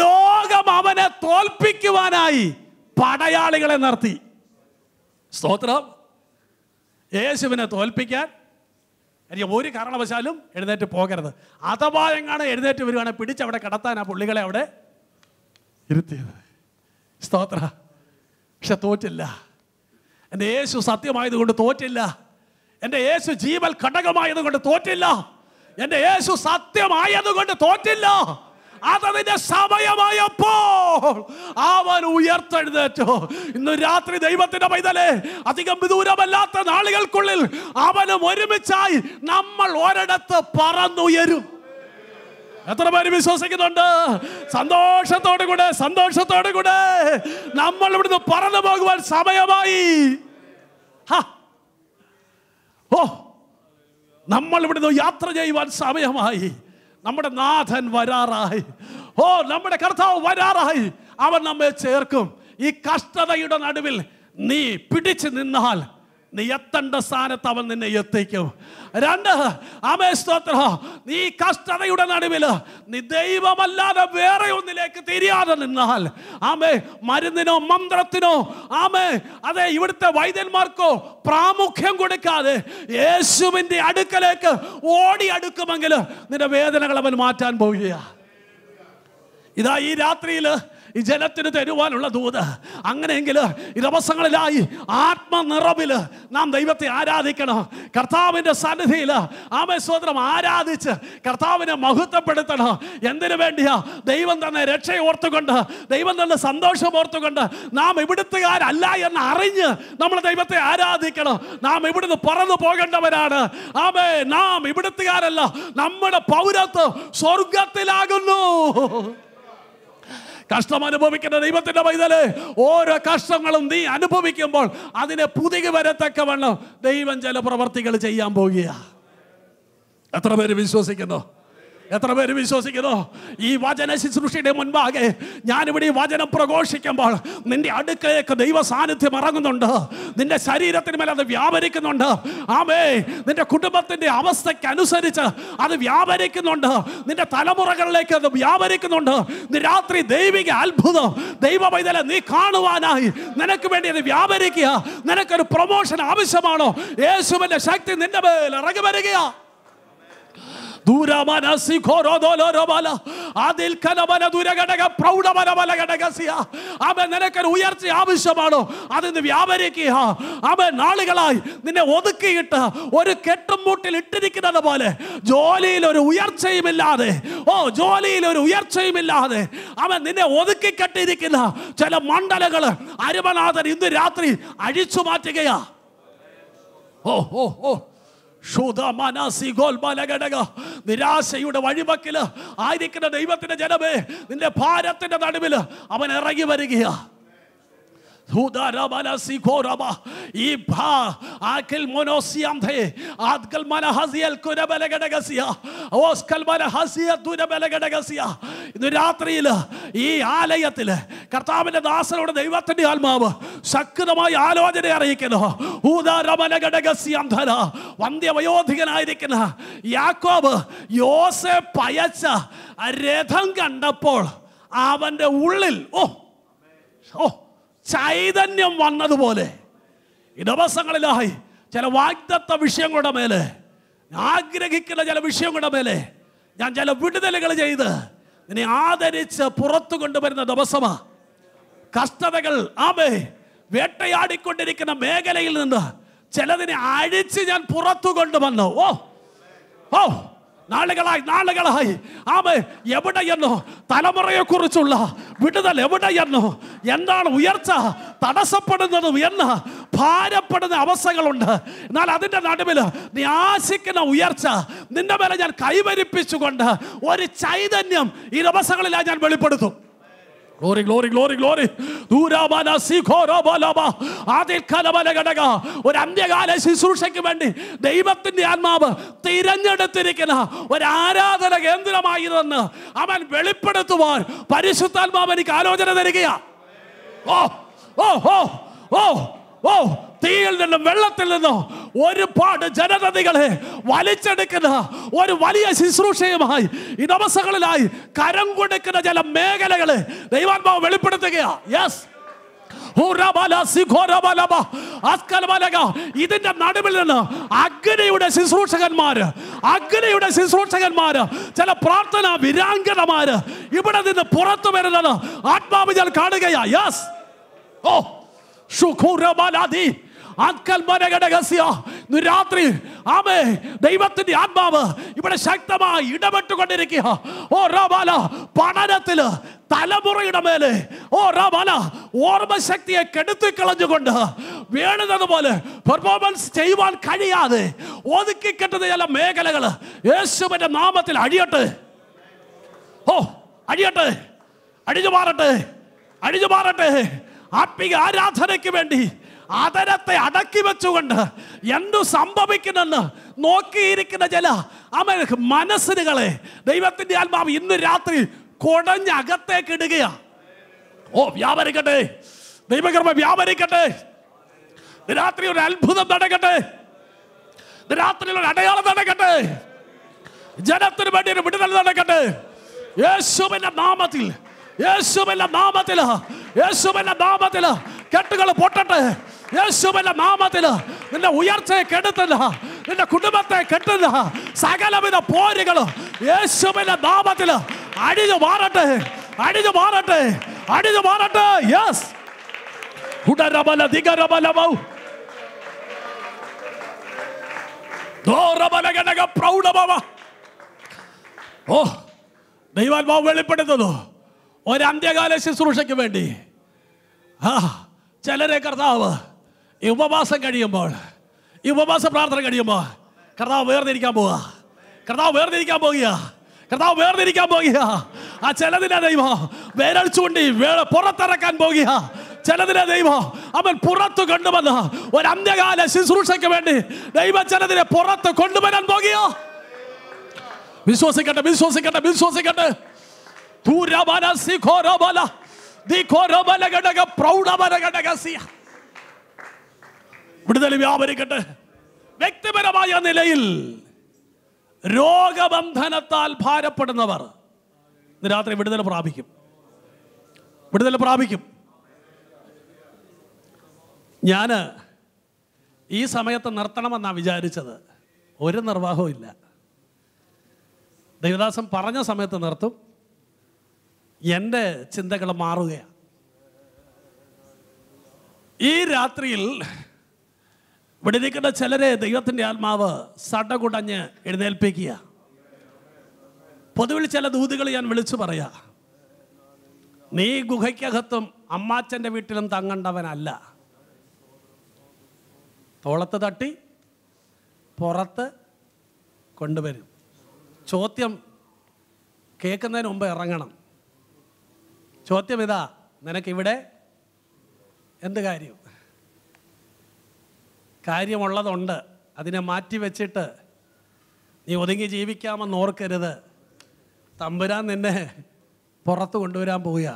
ലോകം അവനെ തോൽപ്പിക്കുവാനായി പടയാളികളെ നിർത്തി സ്തോത്രം യേശുവിനെ തോൽപ്പിക്കാൻ എനിക്ക് ഒരു കാരണവശാലും എഴുന്നേറ്റ് പോകരുത് അഥവാ എങ്ങാണ് എഴുന്നേറ്റ് വരികയാണെങ്കിൽ പിടിച്ച് അവിടെ കിടത്താൻ ആ പുള്ളികളെ അവിടെ ഇരുത്തിയത് സ്തോത്ര പക്ഷെ തോറ്റില്ല എൻ്റെ യേശു സത്യമായതുകൊണ്ട് തോറ്റില്ല എൻ്റെ യേശു ജീവൽ ഘടകമായതുകൊണ്ട് തോറ്റില്ല എൻ്റെ യേശു സത്യമായതുകൊണ്ട് തോറ്റില്ല അതതിന്റെ സമയമായപ്പോൾ അവൻ ഉയർത്തെഴുന്നേറ്റു ഇന്ന് രാത്രി ദൈവത്തിന്റെ പൈതലെ അധികം വിദൂരമല്ലാത്ത നാളുകൾക്കുള്ളിൽ അവനും ഒരുമിച്ചായി നമ്മൾ ഒരിടത്ത് പറന്നുയരും എത്ര പേര് വിശ്വസിക്കുന്നുണ്ട് സന്തോഷത്തോടു കൂടെ സന്തോഷത്തോടു കൂടെ നമ്മൾ ഇവിടുന്ന് പറന്നു പോകുവാൻ സമയമായി ഓ നമ്മൾ ഇവിടുന്ന് യാത്ര ചെയ്യുവാൻ സമയമായി നമ്മുടെ നാഥൻ വരാറായി ഓ നമ്മുടെ കർത്താവ് വരാറായി അവൻ നമ്മെ ചേർക്കും ഈ കഷ്ടതയുടെ നടുവിൽ നീ പിടിച്ചു നിന്നാൽ നീ എത്തേണ്ട സ്ഥാനത്ത് അവൻ നിന്നെ എത്തിക്കും രണ്ട് ആമേ സ്തോത്ര നീ കഷ്ടതയുടെ നടുവിൽ നീ ദൈവമല്ലാതെ വേറെ ഒന്നിലേക്ക് തിരിയാതെ നിന്നാൽ ആമേ മരുന്നിനോ മന്ത്രത്തിനോ ആമേ അതെ ഇവിടുത്തെ വൈദ്യന്മാർക്കോ പ്രാമുഖ്യം കൊടുക്കാതെ യേശുവിൻ്റെ അടുക്കലേക്ക് ഓടി അടുക്കുമെങ്കിൽ നിന്റെ വേദനകൾ അവൻ മാറ്റാൻ പോവുകയാണ് ഇതാ ഈ രാത്രിയിൽ ഈ ജനത്തിന് തരുവാനുള്ള ദൂത് അങ്ങനെയെങ്കിൽ ദിവസങ്ങളിലായി ആത്മനിറവിൽ നാം ദൈവത്തെ ആരാധിക്കണം കർത്താവിൻ്റെ സന്നിധിയിൽ സ്വതന്ത്രം ആരാധിച്ച് കർത്താവിനെ മഹത്വപ്പെടുത്തണം എന്തിനു വേണ്ടിയാ ദൈവം തന്നെ രക്ഷ ഓർത്തുകൊണ്ട് ദൈവം തന്നെ സന്തോഷം ഓർത്തുകൊണ്ട് നാം ഇവിടുത്തുകാരല്ല എന്ന് അറിഞ്ഞ് നമ്മൾ ദൈവത്തെ ആരാധിക്കണം നാം ഇവിടുന്ന് പറന്നു പോകേണ്ടവരാണ് ആമേ നാം ഇവിടുത്തുകാരല്ല നമ്മുടെ പൗരത്വം സ്വർഗത്തിലാകുന്നു കഷ്ടം അനുഭവിക്കുന്ന ദൈവത്തിൻ്റെ പൈതല് ഓരോ കഷ്ടങ്ങളും നീ അനുഭവിക്കുമ്പോൾ അതിനെ പുതുകി വരത്തക്കവണ്ണം ദൈവം ചില പ്രവർത്തികൾ ചെയ്യാൻ പോകുക എത്ര പേര് വിശ്വസിക്കുന്നു എത്ര പേര് വിശ്വസിക്കുന്നു ഈ വചന ശുശ്രൂഷയുടെ മുൻപാകെ ഞാനിവിടെ ഈ വചനം പ്രഘോഷിക്കുമ്പോൾ നിന്റെ അടുക്കലേക്ക് ദൈവ സാന്നിധ്യം ഇറങ്ങുന്നുണ്ട് നിന്റെ ശരീരത്തിന് മേലെ അത് വ്യാപരിക്കുന്നുണ്ട് ആമേ നിന്റെ കുടുംബത്തിൻ്റെ അവസ്ഥയ്ക്കനുസരിച്ച് അത് വ്യാപരിക്കുന്നുണ്ട് നിന്റെ തലമുറകളിലേക്ക് അത് വ്യാപരിക്കുന്നുണ്ട് രാത്രി ദൈവിക അത്ഭുതം ദൈവ പൈതല നീ കാണുവാനായി നിനക്ക് വേണ്ടി അത് വ്യാപരിക്കുക നിനക്കൊരു പ്രൊമോഷൻ ആവശ്യമാണോ യേശുവിൻ്റെ ശക്തി നിന്റെ മേലിറങ്ങി ഇറങ്ങി വരികയാണ് അതിൽ കലമന ദുരഘടക പ്രൗഢമനമല ഘടകസിയ അവൻ നിനക്കൊരു ഉയർച്ച ആവശ്യമാണോ അതിന് വ്യാപരിക്കുക അവൻ നാളുകളായി നിന്നെ ഒതുക്കിയിട്ട് ഒരു കെട്ടുംപൂട്ടിൽ ഇട്ടിരിക്കുന്നത് പോലെ ജോലിയിൽ ഒരു ഉയർച്ചയുമില്ലാതെ ഓ ജോലിയിൽ ഒരു ഉയർച്ചയുമില്ലാതെ അവൻ നിന്നെ ഒതുക്കി കെട്ടിയിരിക്കുന്ന ചില മണ്ഡലങ്ങൾ അരുമനാഥൻ ഇന്ന് രാത്രി അഴിച്ചു മാറ്റുകയാ ഓ ഓ ഓ നിരാശയുടെ വഴിമക്കില് ആയിരിക്കുന്ന ദൈവത്തിന്റെ ജനമേ നിന്റെ ഭാരത്തിന്റെ നടുവിൽ അവൻ ഇറങ്ങി വരികയാണ് ഇന്ന് ഈ ആലയത്തിൽ കർത്താവിൻ്റെ ദാസനോട് ദൈവത്തിൻ്റെ ആത്മാവ് ശക്തമായി ആലോചന അറിയിക്കുന്നു വന്ധ്യവയോധികനായിരിക്കുന്ന യാക്കോബ് യോസെ പയച്ച രഥം കണ്ടപ്പോൾ അവന്റെ ഉള്ളിൽ ഓ ഓ ചൈതന്യം വന്നതുപോലെ ഈ ദിവസങ്ങളിലായി ചില വാഗ്ദത്ത വിഷയങ്ങളുടെ മേലെ ആഗ്രഹിക്കുന്ന ചില വിഷയങ്ങളുടെ മേലെ ഞാൻ ചില വിടുതലുകൾ ചെയ്ത് നിന്നെ ആദരിച്ച് പുറത്തു കൊണ്ടുവരുന്ന ദിവസമാ കഷ്ടതകൾ ആമേ വേട്ടയാടിക്കൊണ്ടിരിക്കുന്ന മേഖലയിൽ നിന്ന് ചിലതിനെ അഴിച്ച് ഞാൻ പുറത്തു കൊണ്ടുവന്നു ഓ ഓ നാളുകളായി നാളുകളായി ആമ എവിടെയെന്നോ തലമുറയെക്കുറിച്ചുള്ള വിടുതൽ എന്നോ എന്താണ് ഉയർച്ച തടസ്സപ്പെടുന്നത് എന്ന് ഭാരപ്പെടുന്ന അവസ്ഥകളുണ്ട് എന്നാൽ അതിൻ്റെ നടുവിൽ നീ ആശിക്കുന്ന ഉയർച്ച നിന്റെ മേലെ ഞാൻ കൈവരിപ്പിച്ചുകൊണ്ട് ഒരു ചൈതന്യം ഈ അവസ്ഥകളിലായി ഞാൻ വെളിപ്പെടുത്തും ഗ്ലോറി ഗ്ലോറി ഗ്ലോറി ഗ്ലോറി ഒരു അന്ത്യകാല ശുശ്രൂഷയ്ക്ക് വേണ്ടി ദൈവത്തിന്റെ ആത്മാവ് തിരഞ്ഞെടുത്തിരിക്കുന്ന ഒരു ആരാധന കേന്ദ്രമായിരുന്നെന്ന് അവൻ വെളിപ്പെടുത്തുവാൻ പരിശുദ്ധാത്മാവ് എനിക്ക് ആലോചന തരികയ ഓ ഓ ഓ ഓ ഓ തീയിൽ നിന്നും വെള്ളത്തിൽ നിന്നും ഒരുപാട് ജനഗതികളെ വലിച്ചെടുക്കുന്ന ഒരു വലിയ ശുശ്രൂഷയുമായി ഇടവസകളിലായി കരം കൊടുക്കുന്ന ചില മേഖലകളെ ദൈവാത്മാവ് വെളിപ്പെടുത്തുകയാണ് യെസ് ഇതിന്റെ നടുവിൽ നിന്ന് അഗ്നിയുടെ ശുശ്രൂഷകന്മാര് അഗ്നിയുടെ ശുശ്രൂഷകന്മാര് ചില പ്രാർത്ഥന വിരാങ്കനമാര് ഇവിടെ നിന്ന് പുറത്തു വരുന്നത് ആത്മാവിജൽ കാണുകയാ യെസ് ഓ ഷുഖുരബലാദി ഇന്ന് രാത്രി ആമേ ദൈവത്തിന്റെ ആത്മാവ് ഇവിടെ ശക്തമായി ഇടപെട്ടുകൊണ്ടിരിക്കുക ഓ റബാല പഠനത്തില് തലമുറയുടെ മേലെ ഓ റബാല ഓർമ്മശക്തിയെ കെടുത്തി കളഞ്ഞുകൊണ്ട് വേണുന്നത് പോലെ പെർഫോമൻസ് ചെയ്യുവാൻ കഴിയാതെ ഒതുക്കി കെട്ടുന്ന ചില മേഖലകൾ യേശുവിന്റെ നാമത്തിൽ അടിയട്ടെ ഓ അടിയട്ടെ അഴിഞ്ഞു മാറട്ടെ അഴിഞ്ഞു മാറട്ടെ ആത്മീക ആരാധനയ്ക്ക് വേണ്ടി അതരത്തെ അടക്കി വെച്ചുകൊണ്ട് എന്തു സംഭവിക്കുന്നെന്ന് നോക്കിയിരിക്കുന്ന ചില അമ മനസ്സിനുകളെ ദൈവത്തിൻ്റെ ആത്മാവ് ഇന്ന് രാത്രി കുടഞ്ഞകത്തേക്ക് ഇടുകയാ ഓ വ്യാപരിക്കട്ടെ ദൈവകർമ്മ വ്യാപരിക്കട്ടെ രാത്രി ഒരു അത്ഭുതം നടക്കട്ടെ രാത്രി ഒരു അടയാളം നടക്കട്ടെ ജനത്തിന് വേണ്ടി ഒരു വിടുതൽ നടക്കട്ടെ യേശുവിന്റെ നാമത്തിൽ യേശുവിന്റെ നാമത്തിൽ യേശുവിന്റെ നാമത്തിൽ കെട്ടുകൾ പൊട്ടട്ടെ യേശുവിന്റെ നാമത്തിൽ നിന്റെ ഉയർച്ചയെ കെട്ടുന്ന നിന്റെ കുടുംബത്തെ കെട്ടുന്ന സകലവിധ പോരുകൾ യേശുവിന്റെ നാമത്തിൽ അടിഞ്ഞു മാറട്ടെ അടിഞ്ഞു മാറട്ടെ അടിഞ്ഞു മാറട്ടെ യെസ് ഉടരബല ദിഗരബലമൗ ഓ ദൈവാത്മാവ് വെളിപ്പെടുത്തുന്നു ഒരു അന്ത്യകാല ശുശ്രൂഷയ്ക്ക് വേണ്ടി ആ ചിലരെ കർത്താവ് ഈ ഉപവാസം കഴിയുമ്പോൾ ഈ ഉപവാസ പ്രാർത്ഥന കഴിയുമ്പോൾ കർത്താവ് വേർതിരിക്കാൻ പോവുക കർത്താവ് വേർതിരിക്കാൻ പോകുക കർത്താവ് വേർതിരിക്കാൻ പോകുക ആ ചിലതിനെ ദൈവം വേരൽ ചൂണ്ടി പുറത്തിറക്കാൻ പോകുക ചിലതിനെ ദൈവം അവൻ പുറത്തു കൊണ്ടുവന്ന ഒരു അന്ത്യകാല ശുശ്രൂഷയ്ക്ക് വേണ്ടി ദൈവ ചിലതിനെ പുറത്ത് കൊണ്ടുവരാൻ പോകുക വിശ്വസിക്കട്ടെ വിശ്വസിക്കട്ടെ വിശ്വസിക്കട്ടെ ദൂരബല സിഖോരബാല വിടുതൽ വ്യാപരിക്കട്ടെ വ്യക്തിപരമായ നിലയിൽ രോഗബന്ധനത്താൽ ഭാരപ്പെടുന്നവർ ഇന്ന് രാത്രി വിടുതൽ പ്രാപിക്കും വിടുതൽ പ്രാപിക്കും ഞാൻ ഈ സമയത്ത് നിർത്തണമെന്നാണ് വിചാരിച്ചത് ഒരു നിർവാഹവും ഇല്ല ദൈവദാസൻ പറഞ്ഞ സമയത്ത് നിർത്തും എൻ്റെ ചിന്തകൾ മാറുകയാണ് ഈ രാത്രിയിൽ ഇവിടെ ചിലരെ ദൈവത്തിൻ്റെ ആത്മാവ് സടകുടഞ്ഞ് എഴുന്നേൽപ്പിക്കുക പൊതുവിൽ ചില ദൂതുകൾ ഞാൻ വിളിച്ചു പറയാ നീ ഗുഹയ്ക്കകത്തും അമ്മാച്ചൻ്റെ വീട്ടിലും തങ്ങണ്ടവനല്ല തോളത്ത് തട്ടി പുറത്ത് കൊണ്ടുവരും ചോദ്യം കേൾക്കുന്നതിന് മുമ്പ് ഇറങ്ങണം ചോദ്യം ഇതാ നിനക്കിവിടെ എന്ത് കാര്യം കാര്യമുള്ളതുണ്ട് അതിനെ മാറ്റി വെച്ചിട്ട് നീ ഒതുങ്ങി ജീവിക്കാമെന്ന് ഓർക്കരുത് തമ്പുരാൻ നിന്നെ പുറത്ത് കൊണ്ടുവരാൻ പോവുക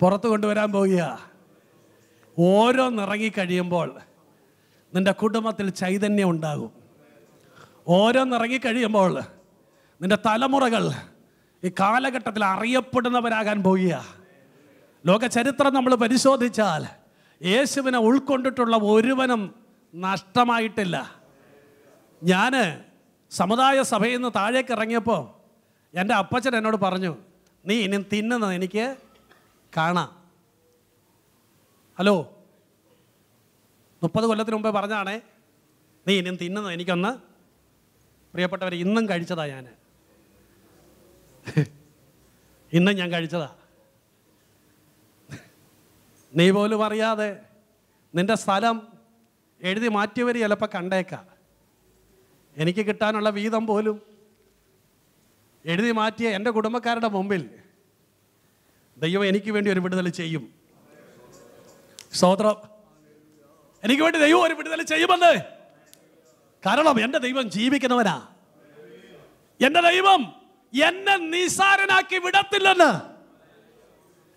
പുറത്ത് കൊണ്ടുവരാൻ പോവുക കഴിയുമ്പോൾ നിൻ്റെ കുടുംബത്തിൽ ചൈതന്യം ഉണ്ടാകും കഴിയുമ്പോൾ നിൻ്റെ തലമുറകൾ ഈ കാലഘട്ടത്തിൽ അറിയപ്പെടുന്നവരാകാൻ പോകുക ലോക ചരിത്രം നമ്മൾ പരിശോധിച്ചാൽ യേശുവിനെ ഉൾക്കൊണ്ടിട്ടുള്ള ഒരുവനും നഷ്ടമായിട്ടില്ല ഞാൻ സമുദായ സഭയിൽ നിന്ന് താഴേക്ക് ഇറങ്ങിയപ്പോൾ എൻ്റെ അപ്പച്ചൻ എന്നോട് പറഞ്ഞു നീ ഇനി തിന്നുന്നത് എനിക്ക് കാണാം ഹലോ മുപ്പത് കൊല്ലത്തിന് മുമ്പേ പറഞ്ഞാണേ നീ ഇനിയും തിന്നുന്നത് എനിക്കൊന്ന് പ്രിയപ്പെട്ടവർ ഇന്നും കഴിച്ചതാണ് ഞാൻ ഇന്ന് ഞാൻ കഴിച്ചതാ നീ പോലും അറിയാതെ നിന്റെ സ്ഥലം എഴുതി മാറ്റിയവർ ചിലപ്പോൾ കണ്ടേക്ക എനിക്ക് കിട്ടാനുള്ള വീതം പോലും എഴുതി മാറ്റിയ എൻ്റെ കുടുംബക്കാരുടെ മുമ്പിൽ ദൈവം എനിക്ക് വേണ്ടി ഒരു വിടുതൽ ചെയ്യും സ്തോത്രം എനിക്ക് വേണ്ടി ദൈവം ഒരു വിടുതൽ ചെയ്യുമെന്ന് കാരണം എൻ്റെ ദൈവം ജീവിക്കുന്നവനാ എൻ്റെ ദൈവം എന്നെ നിസാരനാക്കി വിടത്തില്ലെന്ന്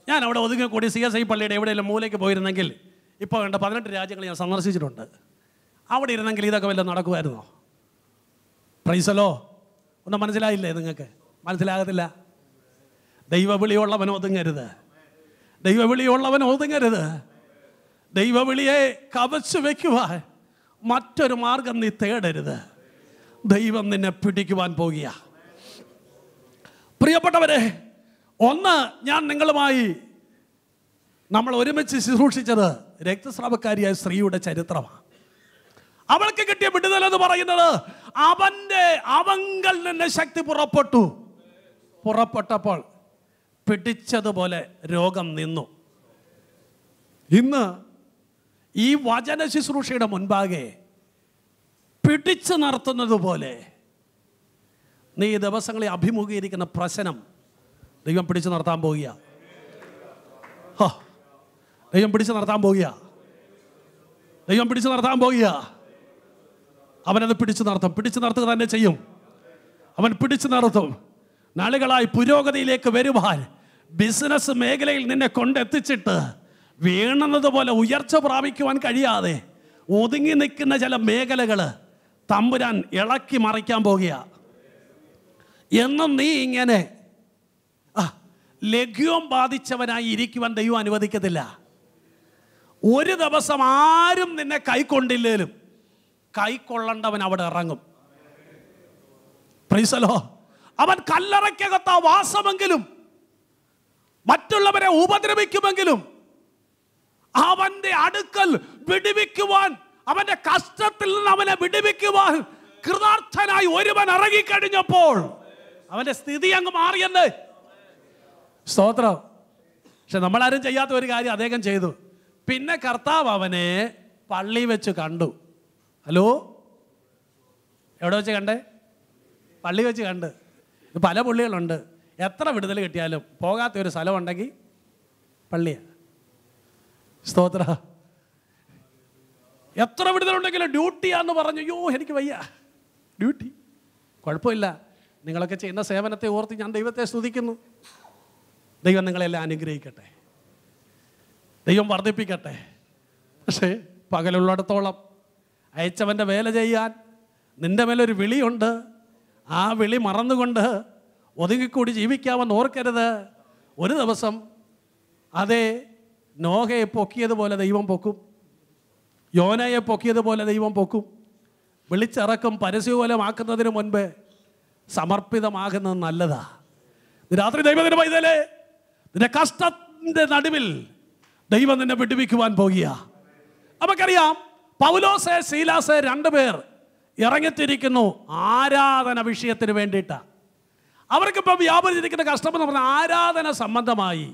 ഞാൻ അവിടെ ഒതുങ്ങി കൂടി സി എസ് ഐ പള്ളിയുടെ എവിടെയെങ്കിലും മൂലയ്ക്ക് പോയിരുന്നെങ്കിൽ ഇപ്പോൾ വേണ്ട പതിനെട്ട് രാജ്യങ്ങൾ ഞാൻ സന്ദർശിച്ചിട്ടുണ്ട് അവിടെ ഇരുന്നെങ്കിൽ ഇതൊക്കെ വല്ല നടക്കുമായിരുന്നോ പ്രൈസലോ ഒന്നും മനസ്സിലായില്ലേ നിങ്ങൾക്ക് മനസ്സിലാകത്തില്ല ദൈവവിളിയുള്ളവൻ ഒതുങ്ങരുത് ദൈവവിളിയുള്ളവൻ ഒതുങ്ങരുത് ദൈവവിളിയെ കവച്ചു വയ്ക്കുവാൻ മറ്റൊരു മാർഗം നീ തേടരുത് ദൈവം നിന്നെ പിടിക്കുവാൻ പോകുക പ്രിയപ്പെട്ടവരെ ഒന്ന് ഞാൻ നിങ്ങളുമായി നമ്മൾ ഒരുമിച്ച് ശുശ്രൂഷിച്ചത് രക്തസ്രാവക്കാരിയായ സ്ത്രീയുടെ ചരിത്രമാണ് അവൾക്ക് കിട്ടിയ വിടുതൽ എന്ന് പറയുന്നത് അവൻ്റെ അവങ്കൽ നിന്ന് ശക്തി പുറപ്പെട്ടു പുറപ്പെട്ടപ്പോൾ പിടിച്ചതുപോലെ രോഗം നിന്നു ഇന്ന് ഈ വചന ശുശ്രൂഷയുടെ മുൻപാകെ പിടിച്ചു നിർത്തുന്നത് പോലെ നീ ഈ ദിവസങ്ങളിൽ അഭിമുഖീകരിക്കുന്ന പ്രശ്നം ദൈവം പിടിച്ചു നടത്താൻ പോകുക ദൈവം പിടിച്ചു നടത്താൻ പോകുക ദൈവം പിടിച്ചു നടത്താൻ പോകുക അവനത് പിടിച്ചു നടത്തും പിടിച്ചു നടത്തുക തന്നെ ചെയ്യും അവൻ പിടിച്ചു നടത്തും നാളുകളായി പുരോഗതിയിലേക്ക് വരുവാൻ ബിസിനസ് മേഖലയിൽ നിന്നെ കൊണ്ടെത്തിച്ചിട്ട് വീണതുപോലെ ഉയർച്ച പ്രാപിക്കുവാൻ കഴിയാതെ ഒതുങ്ങി നിൽക്കുന്ന ചില മേഖലകൾ തമ്പുരാൻ ഇളക്കി മറിക്കാൻ പോകുകയാണ് എന്നും നീ ഇങ്ങനെ ആ ലഘ്യം ബാധിച്ചവനായി ഇരിക്കുവാൻ ദൈവം അനുവദിക്കത്തില്ല ഒരു ദിവസം ആരും നിന്നെ കൈക്കൊണ്ടില്ലേലും കൈക്കൊള്ളണ്ടവൻ അവിടെ ഇറങ്ങും പ്രീസലോ അവൻ കല്ലറയ്ക്കകത്ത വാസമെങ്കിലും മറ്റുള്ളവരെ ഉപദ്രവിക്കുമെങ്കിലും അവന്റെ അടുക്കൽ വിടുവിക്കുവാൻ അവന്റെ കഷ്ടത്തിൽ നിന്ന് അവനെ വിടുവിക്കുവാൻ കൃതാർത്ഥനായി ഒരുവൻ ഇറങ്ങിക്കഴിഞ്ഞപ്പോൾ അവന്റെ സ്ഥിതി അങ്ങ് മാറിയെന്ന് സ്തോത്രം പക്ഷെ നമ്മളാരും ചെയ്യാത്ത ഒരു കാര്യം അദ്ദേഹം ചെയ്തു പിന്നെ കർത്താവ് അവനെ പള്ളി വെച്ച് കണ്ടു ഹലോ എവിടെ വെച്ച് കണ്ടേ പള്ളി വെച്ച് കണ്ട് പല പുള്ളികളുണ്ട് എത്ര വിടുതൽ കിട്ടിയാലും പോകാത്ത ഒരു ഉണ്ടെങ്കിൽ പള്ളിയാണ് സ്തോത്ര എത്ര വിടുതലുണ്ടെങ്കിലും ഡ്യൂട്ടിയാന്ന് പറഞ്ഞു അയ്യോ എനിക്ക് വയ്യ ഡ്യൂട്ടി കുഴപ്പമില്ല നിങ്ങളൊക്കെ ചെയ്യുന്ന സേവനത്തെ ഓർത്ത് ഞാൻ ദൈവത്തെ സ്തുതിക്കുന്നു ദൈവം നിങ്ങളെല്ലാം അനുഗ്രഹിക്കട്ടെ ദൈവം വർദ്ധിപ്പിക്കട്ടെ പക്ഷേ പകലുള്ളിടത്തോളം അയച്ചവൻ്റെ വേല ചെയ്യാൻ നിൻ്റെ മേലൊരു വിളിയുണ്ട് ആ വിളി മറന്നുകൊണ്ട് ഒതുങ്ങിക്കൂടി ജീവിക്കാമെന്ന് ഓർക്കരുത് ഒരു ദിവസം അതേ നോഹയെ പൊക്കിയതുപോലെ ദൈവം പൊക്കും യോനയെ പൊക്കിയതുപോലെ ദൈവം പൊക്കും വിളിച്ചിറക്കും പരസ്യകോലമാക്കുന്നതിന് മുൻപേ സമർപ്പിതമാകുന്നത് നല്ലതാ രാത്രി ദൈവത്തിൻ്റെ പൈതലേ നിന്റെ കഷ്ടത്തിൻ്റെ നടുവിൽ ദൈവം നിന്നെ വിടുവിക്കുവാൻ പോകുക നമുക്കറിയാം ശീലാസെ രണ്ടു പേർ ഇറങ്ങിത്തിരിക്കുന്നു ആരാധന വിഷയത്തിന് വേണ്ടിയിട്ടാണ് അവർക്കിപ്പോൾ വ്യാപരിച്ചിരിക്കുന്ന കഷ്ടം എന്ന് പറഞ്ഞാൽ ആരാധന സംബന്ധമായി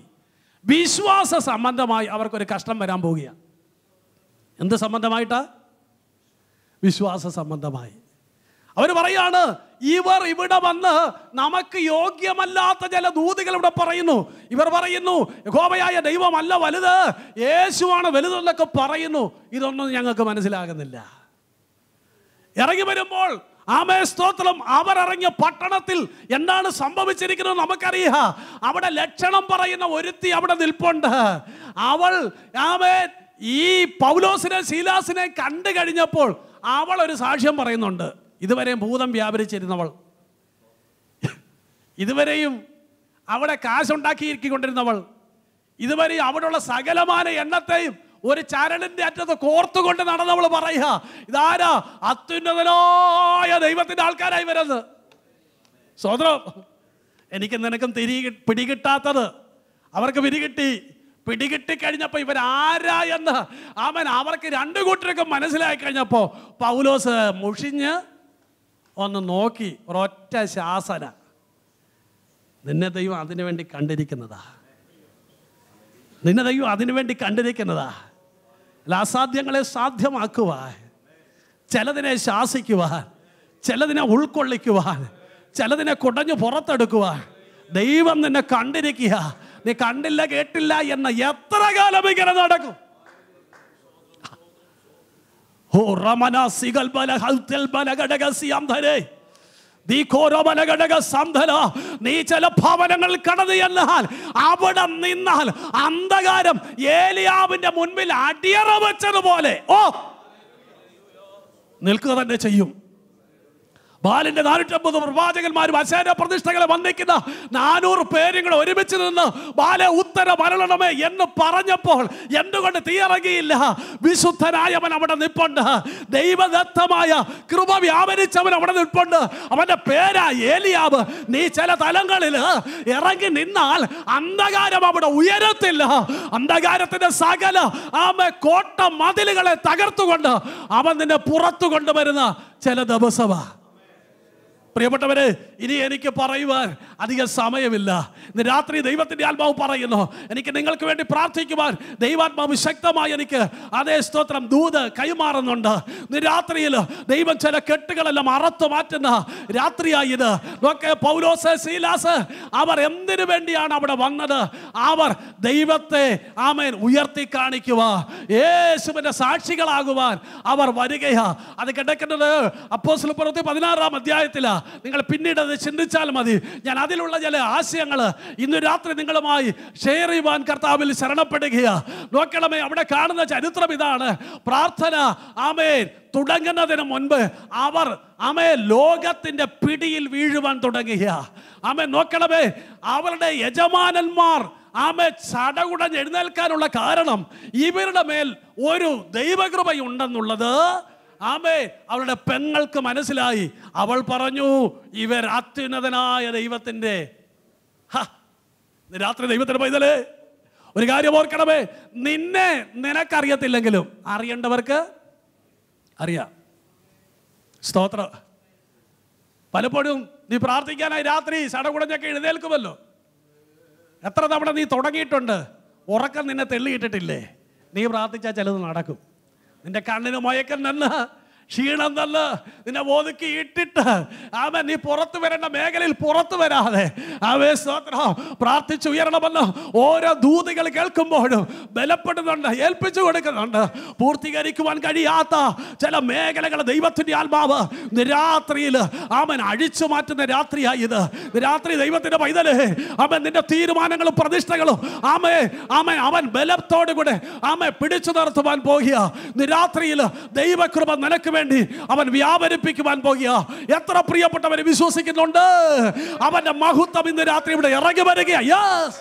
വിശ്വാസ സംബന്ധമായി അവർക്കൊരു കഷ്ടം വരാൻ പോവുകയാണ് എന്ത് സംബന്ധമായിട്ടാ വിശ്വാസ സംബന്ധമായി അവർ പറയാണ് ഇവർ ഇവിടെ വന്ന് നമുക്ക് യോഗ്യമല്ലാത്ത ചില ദൂതികൾ ഇവിടെ പറയുന്നു ഇവർ പറയുന്നു ഗോപയായ ദൈവമല്ല വലുത് യേശുവാണ് വലുതെന്നൊക്കെ പറയുന്നു ഇതൊന്നും ഞങ്ങൾക്ക് മനസ്സിലാകുന്നില്ല ഇറങ്ങി വരുമ്പോൾ ആമേ സ്തോത്രം അവരിറങ്ങിയ പട്ടണത്തിൽ എന്താണ് സംഭവിച്ചിരിക്കുന്നത് നമുക്കറിയ അവിടെ ലക്ഷണം പറയുന്ന ഒരുത്തി അവിടെ നിൽപ്പുണ്ട് അവൾ ആമേ ഈ പൗലോസിനെ ശീലാസിനെ കണ്ടു കഴിഞ്ഞപ്പോൾ അവൾ ഒരു സാക്ഷ്യം പറയുന്നുണ്ട് ഇതുവരെ ഭൂതം വ്യാപരിച്ചിരുന്നവൾ ഇതുവരെയും അവിടെ കാശുണ്ടാക്കിയിരിക്കൊണ്ടിരുന്നവൾ ഇതുവരെ അവിടെയുള്ള സകലമായ എണ്ണത്തെയും ഒരു ചരടിന്റെ അറ്റത്ത് കോർത്തുകൊണ്ട് നടന്നവൾ പറയുക ഇതാരാ അത്യുന്നതനായ ദൈവത്തിന്റെ ആൾക്കാരായി വരുന്നത് സ്വതന്ത്രം എനിക്ക് നിനക്കും തിരി പിടികിട്ടാത്തത് അവർക്ക് പിരികിട്ടി പിടികിട്ടി കഴിഞ്ഞപ്പോൾ ഇവർ ആരാ എന്ന് അവൻ അവർക്ക് രണ്ടു കൂട്ടർക്കും മനസ്സിലായി കഴിഞ്ഞപ്പോൾ പൗലോസ് മുഷിഞ്ഞ് ഒന്ന് നോക്കി ഒരൊറ്റ ശാസന നിന്നെ ദൈവം അതിനു വേണ്ടി കണ്ടിരിക്കുന്നതാ നിന്നെ ദൈവം അതിനു വേണ്ടി കണ്ടിരിക്കുന്നതാ അല്ല അസാധ്യങ്ങളെ സാധ്യമാക്കുവാൻ ചിലതിനെ ശാസിക്കുവാൻ ചിലതിനെ ഉൾക്കൊള്ളിക്കുവാൻ ചിലതിനെ കുടഞ്ഞു പുറത്തെടുക്കുവാൻ ദൈവം നിന്നെ കണ്ടിരിക്കുക നീ കണ്ടില്ല കേട്ടില്ല എന്ന എത്ര കാലം ഇങ്ങനെ നടക്കും നീ ചില ഭവനങ്ങൾ കടന്നു ചെന്നാൽ അവിടെ നിന്നാൽ അന്ധകാരം ഏലിയാവിന്റെ മുൻപിൽ അടിയറ വെച്ചതുപോലെ ഓ നിൽക്കുക തന്നെ ചെയ്യും ബാലിന്റെ നാനൂറ്റമ്പത് പ്രവാചകന്മാരും അശേന പ്രതിഷ്ഠകളെ വന്നിക്കുന്ന നാനൂറ് പേരും ഒരുമിച്ച് നിന്ന് ബാലെ ഉത്തര വരളണമേ എന്ന് പറഞ്ഞപ്പോൾ എന്തുകൊണ്ട് തീയിറങ്ങിയില്ല വിശുദ്ധനായവൻ അവിടെ നിൽപ്പുണ്ട് ദൈവദത്തമായ കൃപ വ്യാപരിച്ചവൻ അവിടെ നിൽപ്പുണ്ട് അവന്റെ പേരാ ഏലിയാവ് നീ ചില തലങ്ങളിൽ ഇറങ്ങി നിന്നാൽ അന്ധകാരം അവിടെ ഉയരത്തില്ല അന്ധകാരത്തിന്റെ സകല ആമ കോട്ട മതിലുകളെ തകർത്തുകൊണ്ട് അവൻ നിന്നെ പുറത്തു കൊണ്ടുവരുന്ന ചില ദിവസമാണ് പ്രിയപ്പെട്ടവരെ ഇനി എനിക്ക് പറയുവാൻ അധികം സമയമില്ല ഇന്ന് രാത്രി ദൈവത്തിൻ്റെ ആത്മാവ് പറയുന്നു എനിക്ക് നിങ്ങൾക്ക് വേണ്ടി പ്രാർത്ഥിക്കുവാൻ ദൈവാത്മാവ് ശക്തമായി എനിക്ക് അതേ സ്തോത്രം ദൂത് കൈമാറുന്നുണ്ട് ഇന്ന് രാത്രിയിൽ ദൈവം ചില കെട്ടുകളെല്ലാം അറത്തു മാറ്റുന്ന രാത്രിയായി ഇത് നോക്കെ പൗലോസ് സീലാസ് അവർ എന്തിനു വേണ്ടിയാണ് അവിടെ വന്നത് അവർ ദൈവത്തെ ആമേൻ ഉയർത്തി കാണിക്കുക യേശുവിൻ്റെ സാക്ഷികളാകുവാൻ അവർ വരികയാ അത് കിടക്കുന്നത് അപ്പോസ്ലപ്പുറത്ത് പതിനാറാം അധ്യായത്തിലാണ് നിങ്ങൾ പിന്നീട് അത് ചിന്തിച്ചാൽ മതി ഞാൻ അതിലുള്ള ചില ആശയങ്ങൾ ഇന്ന് രാത്രി നിങ്ങളുമായി ഷെയർ ചെയ്യുവാൻ കർത്താവിൽ ശരണപ്പെടുകയാണ് നോക്കണമേ അവിടെ കാണുന്ന ചരിത്രം ഇതാണ് പ്രാർത്ഥന ആമേൻ തുടങ്ങുന്നതിന് മുൻപ് അവർ അമേ ലോകത്തിൻ്റെ പിടിയിൽ വീഴുവാൻ തുടങ്ങിയ ആമേ നോക്കണമേ അവരുടെ യജമാനന്മാർ ആമേ ചടകുടഞ്ഞ് എഴുന്നേൽക്കാനുള്ള കാരണം ഇവരുടെ മേൽ ഒരു ദൈവകൃപയുണ്ടെന്നുള്ളത് ആമേ അവളുടെ പെങ്ങൾക്ക് മനസ്സിലായി അവൾ പറഞ്ഞു ഇവർ അത്യുന്നതനായ ദൈവത്തിൻ്റെ രാത്രി ദൈവത്തിന് പൈതലേ ഒരു കാര്യം ഓർക്കണമേ നിന്നെ നിനക്കറിയത്തില്ലെങ്കിലും അറിയേണ്ടവർക്ക് അറിയാം സ്തോത്ര പലപ്പോഴും നീ പ്രാർത്ഥിക്കാനായി രാത്രി ചടകുടഞ്ഞൊക്കെ എഴുന്നേൽക്കുമല്ലോ എത്ര തവണ നീ തുടങ്ങിയിട്ടുണ്ട് ഉറക്കം നിന്നെ തെള്ളിയിട്ടിട്ടില്ലേ നീ പ്രാർത്ഥിച്ചാൽ ചിലത് നടക്കും നിന്റെ കണ്ണിന് മയക്കം നന്ന് ക്ഷീണം തന്ന് നിന്നെ ഒതുക്കി ഇട്ടിട്ട് ആമൻ നീ പുറത്തു വരേണ്ട മേഖലയിൽ പുറത്തു വരാതെ ആമേ സ്തോത്രം പ്രാർത്ഥിച്ചുയരണമെന്ന് ഓരോ ദൂതികൾ കേൾക്കുമ്പോഴും ബലപ്പെടുന്നുണ്ട് ഏൽപ്പിച്ചു കൊടുക്കുന്നുണ്ട് പൂർത്തീകരിക്കുവാൻ കഴിയാത്ത ചില മേഖലകൾ ദൈവത്തിൻ്റെ ആത്മാവ് രാത്രിയിൽ ആമൻ അഴിച്ചു മാറ്റുന്ന രാത്രിയായി ഇത് രാത്രി ദൈവത്തിൻ്റെ പൈതലേ അവൻ നിന്റെ തീരുമാനങ്ങളും പ്രതിഷ്ഠകളും ആമേ ആമേ അവൻ ബലത്തോടുകൂടെ ആമെ പിടിച്ചു നിർത്തുവാൻ പോകിയ രാത്രിയിൽ ദൈവകൃപ നിനക്ക് വേണ്ടി അവൻ വ്യാപരിപ്പിക്കുവാൻ പോകുക എത്ര പ്രിയപ്പെട്ടവർ വിശ്വസിക്കുന്നുണ്ട് അവന്റെ മഹത്വം ഇന്ന് രാത്രി ഇവിടെ ഇറങ്ങി വരിക യെസ്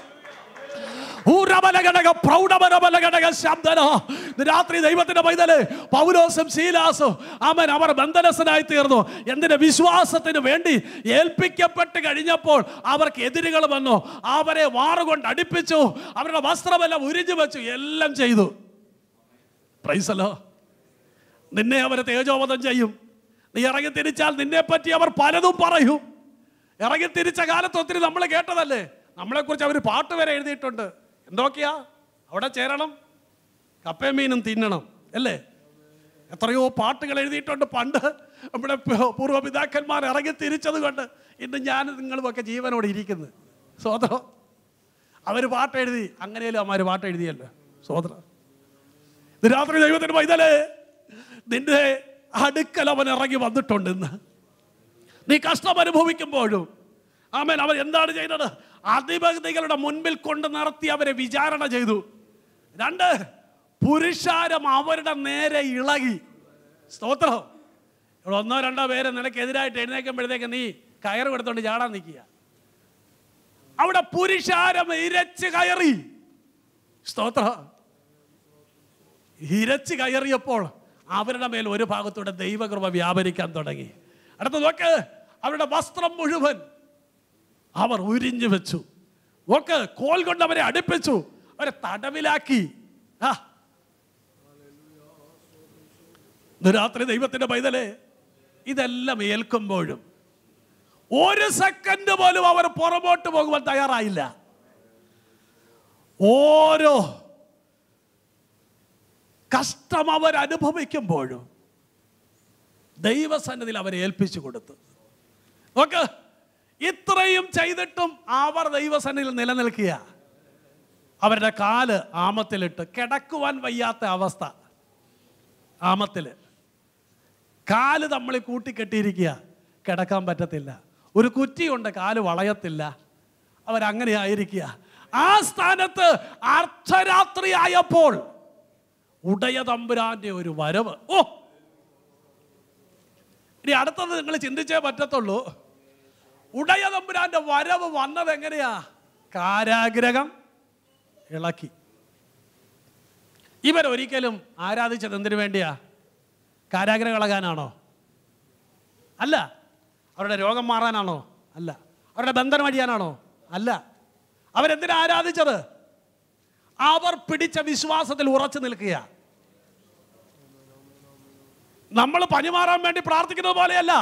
രാത്രി ദൈവത്തിന്റെ പൈതല് പൗലോസും ശീലാസും അമൻ അവർ ബന്ധനസ്ഥനായി തീർന്നു എന്തിന്റെ വിശ്വാസത്തിന് വേണ്ടി ഏൽപ്പിക്കപ്പെട്ട് കഴിഞ്ഞപ്പോൾ അവർക്ക് എതിരുകൾ വന്നു അവരെ വാറുകൊണ്ട് അടിപ്പിച്ചു അവരുടെ വസ്ത്രമെല്ലാം ഉരിഞ്ഞു വെച്ചു എല്ലാം ചെയ്തു പ്രൈസലോ നിന്നെ അവർ തേജോവധം ചെയ്യും നീ ഇറങ്ങി തിരിച്ചാൽ നിന്നെപ്പറ്റി അവർ പലതും പറയും ഇറങ്ങി തിരിച്ച കാലത്ത് ഒത്തിരി നമ്മൾ കേട്ടതല്ലേ നമ്മളെക്കുറിച്ച് അവർ പാട്ട് വരെ എഴുതിയിട്ടുണ്ട് എന്തൊക്കെയാ അവിടെ ചേരണം കപ്പയും മീനും തിന്നണം അല്ലേ എത്രയോ പാട്ടുകൾ എഴുതിയിട്ടുണ്ട് പണ്ട് നമ്മുടെ പൂർവ്വപിതാക്കന്മാർ ഇറങ്ങി തിരിച്ചത് കൊണ്ട് ഇന്ന് ഞാൻ നിങ്ങളുമൊക്കെ ജീവനോടെ ഇരിക്കുന്നത് സ്വതന്ത്രം അവർ പാട്ട് എഴുതി അങ്ങനെയല്ലോ അവന്മാർ പാട്ട് എഴുതിയല്ലോ സ്വതന്ത്രം ഇത് രാത്രി ദൈവത്തിന് പൈതലേ നിന്റെ അടുക്കൽ അവൻ ഇറങ്ങി വന്നിട്ടുണ്ടെന്ന് നീ കഷ്ടം അനുഭവിക്കുമ്പോഴും ആമേൻ അവൻ എന്താണ് ചെയ്തത് അതിഭക്തികളുടെ മുൻപിൽ കൊണ്ട് നടത്തി അവരെ വിചാരണ ചെയ്തു രണ്ട് പുരുഷാരം അവരുടെ നേരെ ഇളകി സ്തോത്രം ഇവിടെ ഒന്നോ രണ്ടോ പേരെ നിനക്കെതിരായിട്ട് എഴുന്നേക്കുമ്പോഴത്തേക്ക് നീ കയറി എടുത്തോണ്ട് ചാടാൻ നിൽക്കുക അവിടെ പുരുഷാരം ഇരച്ച് കയറി സ്തോത്ര ഇരച്ച് കയറിയപ്പോൾ അവരുടെ മേൽ ഒരു ഭാഗത്തൂടെ ദൈവകൃപ വ്യാപരിക്കാൻ തുടങ്ങി അടുത്ത നോക്ക് അവരുടെ വസ്ത്രം മുഴുവൻ അവർ ഉരിഞ്ഞു വെച്ചു നോക്ക് കോൽ കൊണ്ട് അവരെ അടുപ്പിച്ചു അവരെ തടവിലാക്കി ആ രാത്രി ദൈവത്തിന്റെ പൈതലേ ഇതെല്ലാം ഏൽക്കുമ്പോഴും ഒരു സെക്കൻഡ് പോലും അവർ പുറമോട്ട് പോകുവാൻ തയ്യാറായില്ല ഓരോ കഷ്ടം അവർ അനുഭവിക്കുമ്പോഴും ദൈവസന്നിധിയിൽ അവരെ ഏൽപ്പിച്ചു കൊടുത്തു നോക്ക് ഇത്രയും ചെയ്തിട്ടും അവർ ദൈവസന്നിധിയിൽ നിലനിൽക്കുക അവരുടെ കാല് ആമത്തിലിട്ട് കിടക്കുവാൻ വയ്യാത്ത അവസ്ഥ ആമത്തിൽ കാല് നമ്മൾ കൂട്ടിക്കെട്ടിയിരിക്കുക കിടക്കാൻ പറ്റത്തില്ല ഒരു കുറ്റിയുണ്ട് കാല് വളയത്തില്ല അവരങ്ങനെ ആയിരിക്കുക ആ സ്ഥാനത്ത് അർദ്ധരാത്രി ആയപ്പോൾ ഉടയ ഒരു വരവ് ഓ ഇനി അടുത്തത് നിങ്ങൾ ചിന്തിച്ചേ പറ്റത്തുള്ളൂ ഉടയ വരവ് വന്നത് എങ്ങനെയാ കാരാഗ്രഹം ഇളക്കി ഇവരൊരിക്കലും ആരാധിച്ചത് എന്തിനു വേണ്ടിയാ കാരാഗ്രഹം ഇളകാനാണോ അല്ല അവരുടെ രോഗം മാറാനാണോ അല്ല അവരുടെ ബന്ധനം അടിയാനാണോ അല്ല അവരെന്തിനാ ആരാധിച്ചത് അവർ പിടിച്ച വിശ്വാസത്തിൽ ഉറച്ചു നിൽക്കുക നമ്മൾ പനി മാറാൻ വേണ്ടി പ്രാർത്ഥിക്കുന്നത് പോലെയല്ല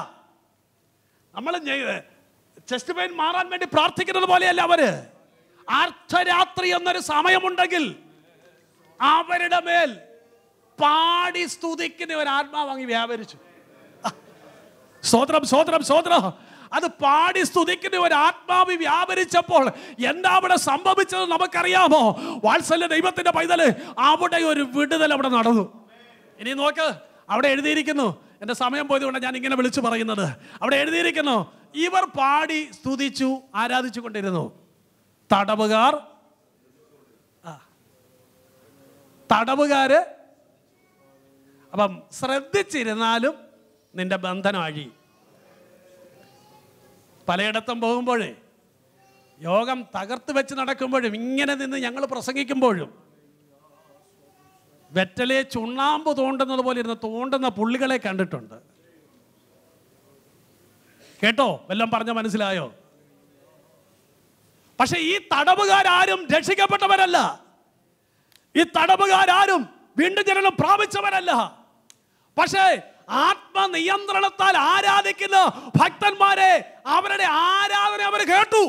നമ്മൾ ചെസ്റ്റ് പെയിൻ മാറാൻ വേണ്ടി പ്രാർത്ഥിക്കുന്നത് പോലെയല്ല അവര് അർദ്ധരാത്രി എന്നൊരു സമയമുണ്ടെങ്കിൽ അവരുടെ മേൽ പാടി സ്തുതിക്കുന്ന ഒരു ആത്മാവ് അങ്ങ് വ്യാപരിച്ചു സ്വോത്രം സ്വോത്രം സ്വോത്രം അത് പാടി സ്തുതിക്കുന്ന ഒരു ആത്മാവി വ്യാപരിച്ചപ്പോൾ എന്താ അവിടെ സംഭവിച്ചത് നമുക്കറിയാമോ വാത്സല്യ ദൈവത്തിന്റെ പൈതല് അവിടെ ഒരു വിടുതൽ അവിടെ നടന്നു ഇനി നോക്ക് അവിടെ എഴുതിയിരിക്കുന്നു എൻ്റെ സമയം പോയതുകൊണ്ട് ഞാൻ ഇങ്ങനെ വിളിച്ചു പറയുന്നത് അവിടെ എഴുതിയിരിക്കുന്നു ഇവർ പാടി സ്തുതിച്ചു ആരാധിച്ചു കൊണ്ടിരുന്നു തടവുകാർ തടവുകാര് അപ്പം ശ്രദ്ധിച്ചിരുന്നാലും നിന്റെ ബന്ധനം അഴിയും പലയിടത്തും പോകുമ്പോഴേ യോഗം തകർത്ത് വെച്ച് നടക്കുമ്പോഴും ഇങ്ങനെ നിന്ന് ഞങ്ങൾ പ്രസംഗിക്കുമ്പോഴും വെറ്റലെ ചുണ്ണാമ്പ് തോണ്ടുന്നത് പോലെ ഇരുന്ന് തോണ്ടുന്ന പുള്ളികളെ കണ്ടിട്ടുണ്ട് കേട്ടോ എല്ലാം പറഞ്ഞ മനസ്സിലായോ പക്ഷെ ഈ തടവുകാരും രക്ഷിക്കപ്പെട്ടവരല്ല ഈ തടവുകാരും വീണ്ടും ജനനം പ്രാപിച്ചവരല്ല പക്ഷേ ആത്മനിയന്ത്രണത്താൽ ആരാധിക്കുന്ന ഭക്തന്മാരെ അവരുടെ ആരാധന അവർ കേട്ടു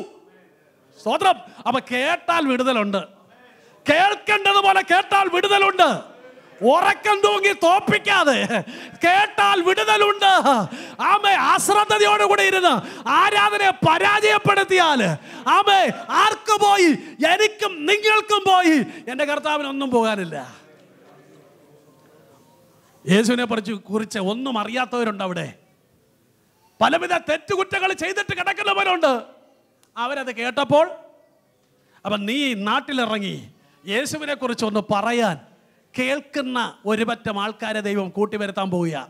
സ്വതം അപ്പൊ കേട്ടാൽ വിടുതലുണ്ട് കേൾക്കേണ്ടത് പോലെ കേട്ടാൽ വിടുതലുണ്ട് ഉറക്കം തൂങ്ങി തോപ്പിക്കാതെ കേട്ടാൽ വിടുതലുണ്ട് ആമേ അശ്രദ്ധതയോടുകൂടി ഇരുന്ന് ആരാധനയെ പരാജയപ്പെടുത്തിയാൽ ആമേ ആർക്ക് പോയി എനിക്കും നിങ്ങൾക്കും പോയി എൻ്റെ കർത്താവിനൊന്നും പോകാനില്ല യേശുവിനെ പറിച്ച് കുറിച്ച് ഒന്നും അറിയാത്തവരുണ്ട് അവിടെ പലവിധ തെറ്റുകുറ്റങ്ങൾ ചെയ്തിട്ട് കിടക്കുന്നവരുണ്ട് അവരത് കേട്ടപ്പോൾ അപ്പം നീ നാട്ടിലിറങ്ങി യേശുവിനെ കുറിച്ച് ഒന്ന് പറയാൻ കേൾക്കുന്ന ഒരുപറ്റം ആൾക്കാരെ ദൈവം വരുത്താൻ പോവുക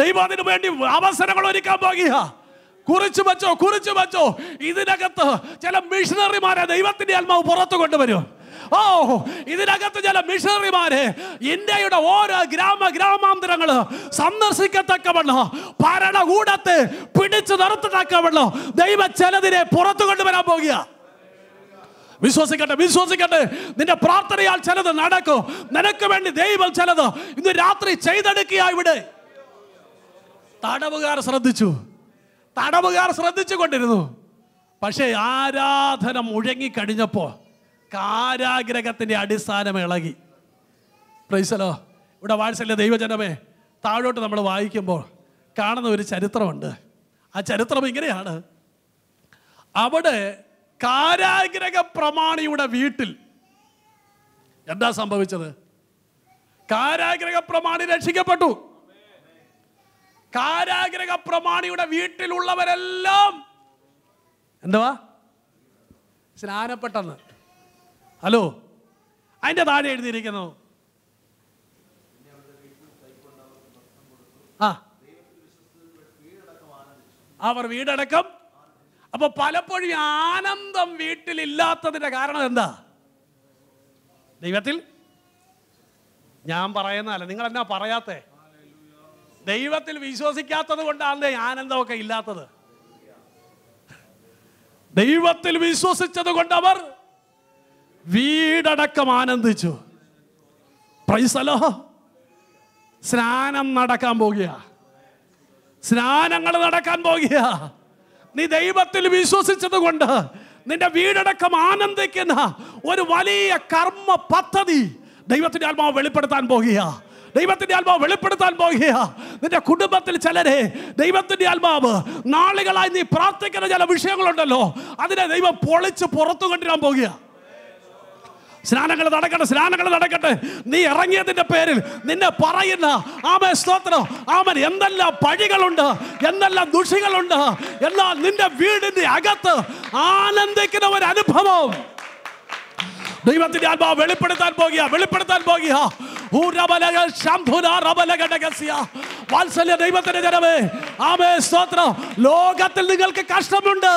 ദൈവം അതിനു വേണ്ടി അവസരങ്ങൾ ഒരുക്കാൻ പോകുക കുറിച്ചു വെച്ചോ കുറിച്ചു വെച്ചോ ഇതിനകത്ത് ചില മിഷണറിമാരെ ദൈവത്തിന്റെ ആത്മാവ് പുറത്തു കൊണ്ടുവരും ഓ ഇതിനകത്ത് ചില മിഷണറിമാര് ഇന്ത്യയുടെ ഓരോ ഗ്രാമ ഗ്രാമാന്തരങ്ങൾ സന്ദർശിക്കത്തക്കവണ്ണോ ഭരണകൂടത്തെ പിടിച്ചു നിർത്തത്തക്കവണ്ണം ദൈവ ചിലതിനെ പുറത്തു കൊണ്ടുവരാൻ പോകുക വിശ്വസിക്കട്ടെ വിശ്വസിക്കട്ടെ നിന്റെ പ്രാർത്ഥനയാൽ ചിലത് നടക്കും നിനക്ക് വേണ്ടി ദൈവം ചിലത് ഇന്ന് രാത്രി ചെയ്തെടുക്കുക ഇവിടെ തടവുകാർ ശ്രദ്ധിച്ചു തടവുകാർ ശ്രദ്ധിച്ചു കൊണ്ടിരുന്നു പക്ഷേ ആരാധന മുഴങ്ങിക്കഴിഞ്ഞപ്പോൾ കാരാഗ്രഹത്തിൻ്റെ അടിസ്ഥാനം ഇളകി പ്രൈസലോ ഇവിടെ വാഴ്സല്ലേ ദൈവജനമേ താഴോട്ട് നമ്മൾ വായിക്കുമ്പോൾ കാണുന്ന ഒരു ചരിത്രമുണ്ട് ആ ചരിത്രം ഇങ്ങനെയാണ് അവിടെ കാരാഗ്രഹ പ്രമാണിയുടെ വീട്ടിൽ എന്താ സംഭവിച്ചത് കാരാഗ്രഹ പ്രമാണി രക്ഷിക്കപ്പെട്ടു കാരാഗ്രഹ പ്രമാണിയുടെ വീട്ടിലുള്ളവരെല്ലാം എന്തുവാ സ്നാനപ്പെട്ടെന്ന് ഹലോ അതിൻ്റെ താഴെ എഴുതിയിരിക്കുന്നു ആ അവർ വീടടക്കം അപ്പൊ പലപ്പോഴും ആനന്ദം വീട്ടിലില്ലാത്തതിന്റെ കാരണം എന്താ ദൈവത്തിൽ ഞാൻ പറയുന്നതല്ല നിങ്ങൾ എന്നാ പറയാത്തേ ദൈവത്തിൽ വിശ്വസിക്കാത്തത് കൊണ്ടാണ് ആനന്ദമൊക്കെ ഇല്ലാത്തത് ദൈവത്തിൽ വിശ്വസിച്ചത് കൊണ്ട് അവർ വീടടക്കം ആനന്ദിച്ചു പ്രൈസലോ സ്നാനം നടക്കാൻ പോകുക സ്നാനങ്ങൾ നടക്കാൻ പോകുക നീ ദൈവത്തിൽ വിശ്വസിച്ചത് കൊണ്ട് നിന്റെ വീടടക്കം ആനന്ദിക്കുന്ന ഒരു വലിയ കർമ്മ പദ്ധതി ദൈവത്തിന്റെ ആത്മാവ് വെളിപ്പെടുത്താൻ പോകുക ദൈവത്തിന്റെ ആത്മാവ് വെളിപ്പെടുത്താൻ പോകുക നിന്റെ കുടുംബത്തിൽ ചിലരെ ദൈവത്തിന്റെ ആത്മാവ് നാളുകളായി നീ പ്രാർത്ഥിക്കുന്ന ചില വിഷയങ്ങളുണ്ടല്ലോ അതിനെ ദൈവം പൊളിച്ച് പുറത്തു കൊണ്ടുവരാൻ പോകുക സ്നാനങ്ങൾ നടക്കട്ടെ സ്നാനങ്ങൾ നടക്കട്ടെ നീ ഇറങ്ങിയതിൻ്റെ പേരിൽ നിന്നെ പറയുന്ന ആമ സ്തോത്രം ആമൻ എന്തെല്ലാം പഴികളുണ്ട് എന്തെല്ലാം ദുഷികളുണ്ട് എന്നാൽ നിന്റെ വീടിൻ്റെ അകത്ത് ആനന്ദിക്കുന്ന ഒരു അനുഭവം ദൈവത്തിന്റെ ആത്മാവ് വെളിപ്പെടുത്താൻ പോകുക വെളിപ്പെടുത്താൻ പോകുക വാത്സല്യ ദൈവത്തിന്റെ ജനമേ ആമേ സ്തോത്രം ലോകത്തിൽ നിങ്ങൾക്ക് കഷ്ടമുണ്ട്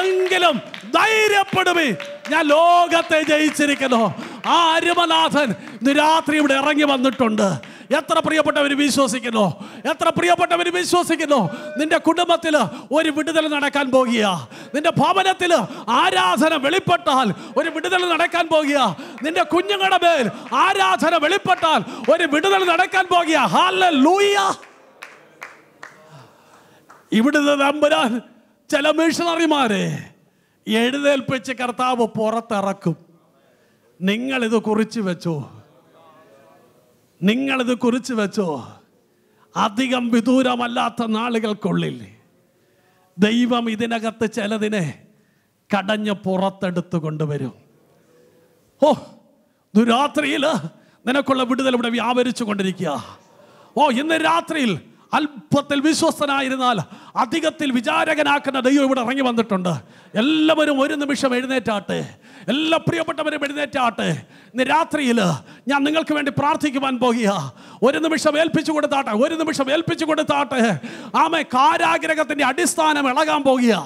എങ്കിലും ധൈര്യപ്പെടുമേ ഞാൻ ലോകത്തെ ജയിച്ചിരിക്കുന്നു ആ അരുമനാഥൻ രാത്രി ഇവിടെ ഇറങ്ങി വന്നിട്ടുണ്ട് എത്ര പ്രിയപ്പെട്ടവർ വിശ്വസിക്കുന്നു എത്ര പ്രിയപ്പെട്ടവർ വിശ്വസിക്കുന്നു നിന്റെ കുടുംബത്തിൽ ഒരു വിടുതൽ നടക്കാൻ പോകുക നിന്റെ ഭവനത്തിൽ ആരാധന വെളിപ്പെട്ടാൽ ഒരു വിടുതൽ നടക്കാൻ പോകുക നിന്റെ കുഞ്ഞുങ്ങളുടെ മേൽ ആരാധന വെളിപ്പെട്ടാൽ ഒരു വിടുതൽ നടക്കാൻ പോകുക ഇവിടുന്ന് ലൂയ നമ്പരാൻ ചില മിഷണറിമാരെ എഴുന്നേൽപ്പിച്ച് കർത്താവ് പുറത്തിറക്കും നിങ്ങളിത് കുറിച്ച് വെച്ചോ നിങ്ങളിത് കുറിച്ച് വെച്ചോ അധികം വിദൂരമല്ലാത്ത നാളുകൾക്കുള്ളിൽ ദൈവം ഇതിനകത്ത് ചിലതിനെ കടഞ്ഞ് പുറത്തെടുത്തു കൊണ്ടുവരും ഓ ദുരാത്രിയിൽ നിനക്കുള്ള വിടുതൽ ഇവിടെ വ്യാപരിച്ചു കൊണ്ടിരിക്കുക ഓ ഇന്ന് രാത്രിയിൽ അല്പത്തിൽ വിശ്വസ്തനായിരുന്നാൽ അധികത്തിൽ വിചാരകനാക്കുന്ന ദൈവം ഇവിടെ ഇറങ്ങി വന്നിട്ടുണ്ട് എല്ലാവരും ഒരു നിമിഷം എഴുന്നേറ്റാട്ടെ എല്ലാ പ്രിയപ്പെട്ടവരും എഴുന്നേറ്റാട്ടെ ഇന്ന് രാത്രിയിൽ ഞാൻ നിങ്ങൾക്ക് വേണ്ടി പ്രാർത്ഥിക്കുവാൻ പോകുക ഒരു നിമിഷം ഏൽപ്പിച്ചു കൊടുത്താട്ടെ ഒരു നിമിഷം ഏൽപ്പിച്ചു കൊടുത്താട്ടെ ആമേ കാരാഗ്രഹത്തിൻ്റെ അടിസ്ഥാനം ഇളകാൻ പോകുക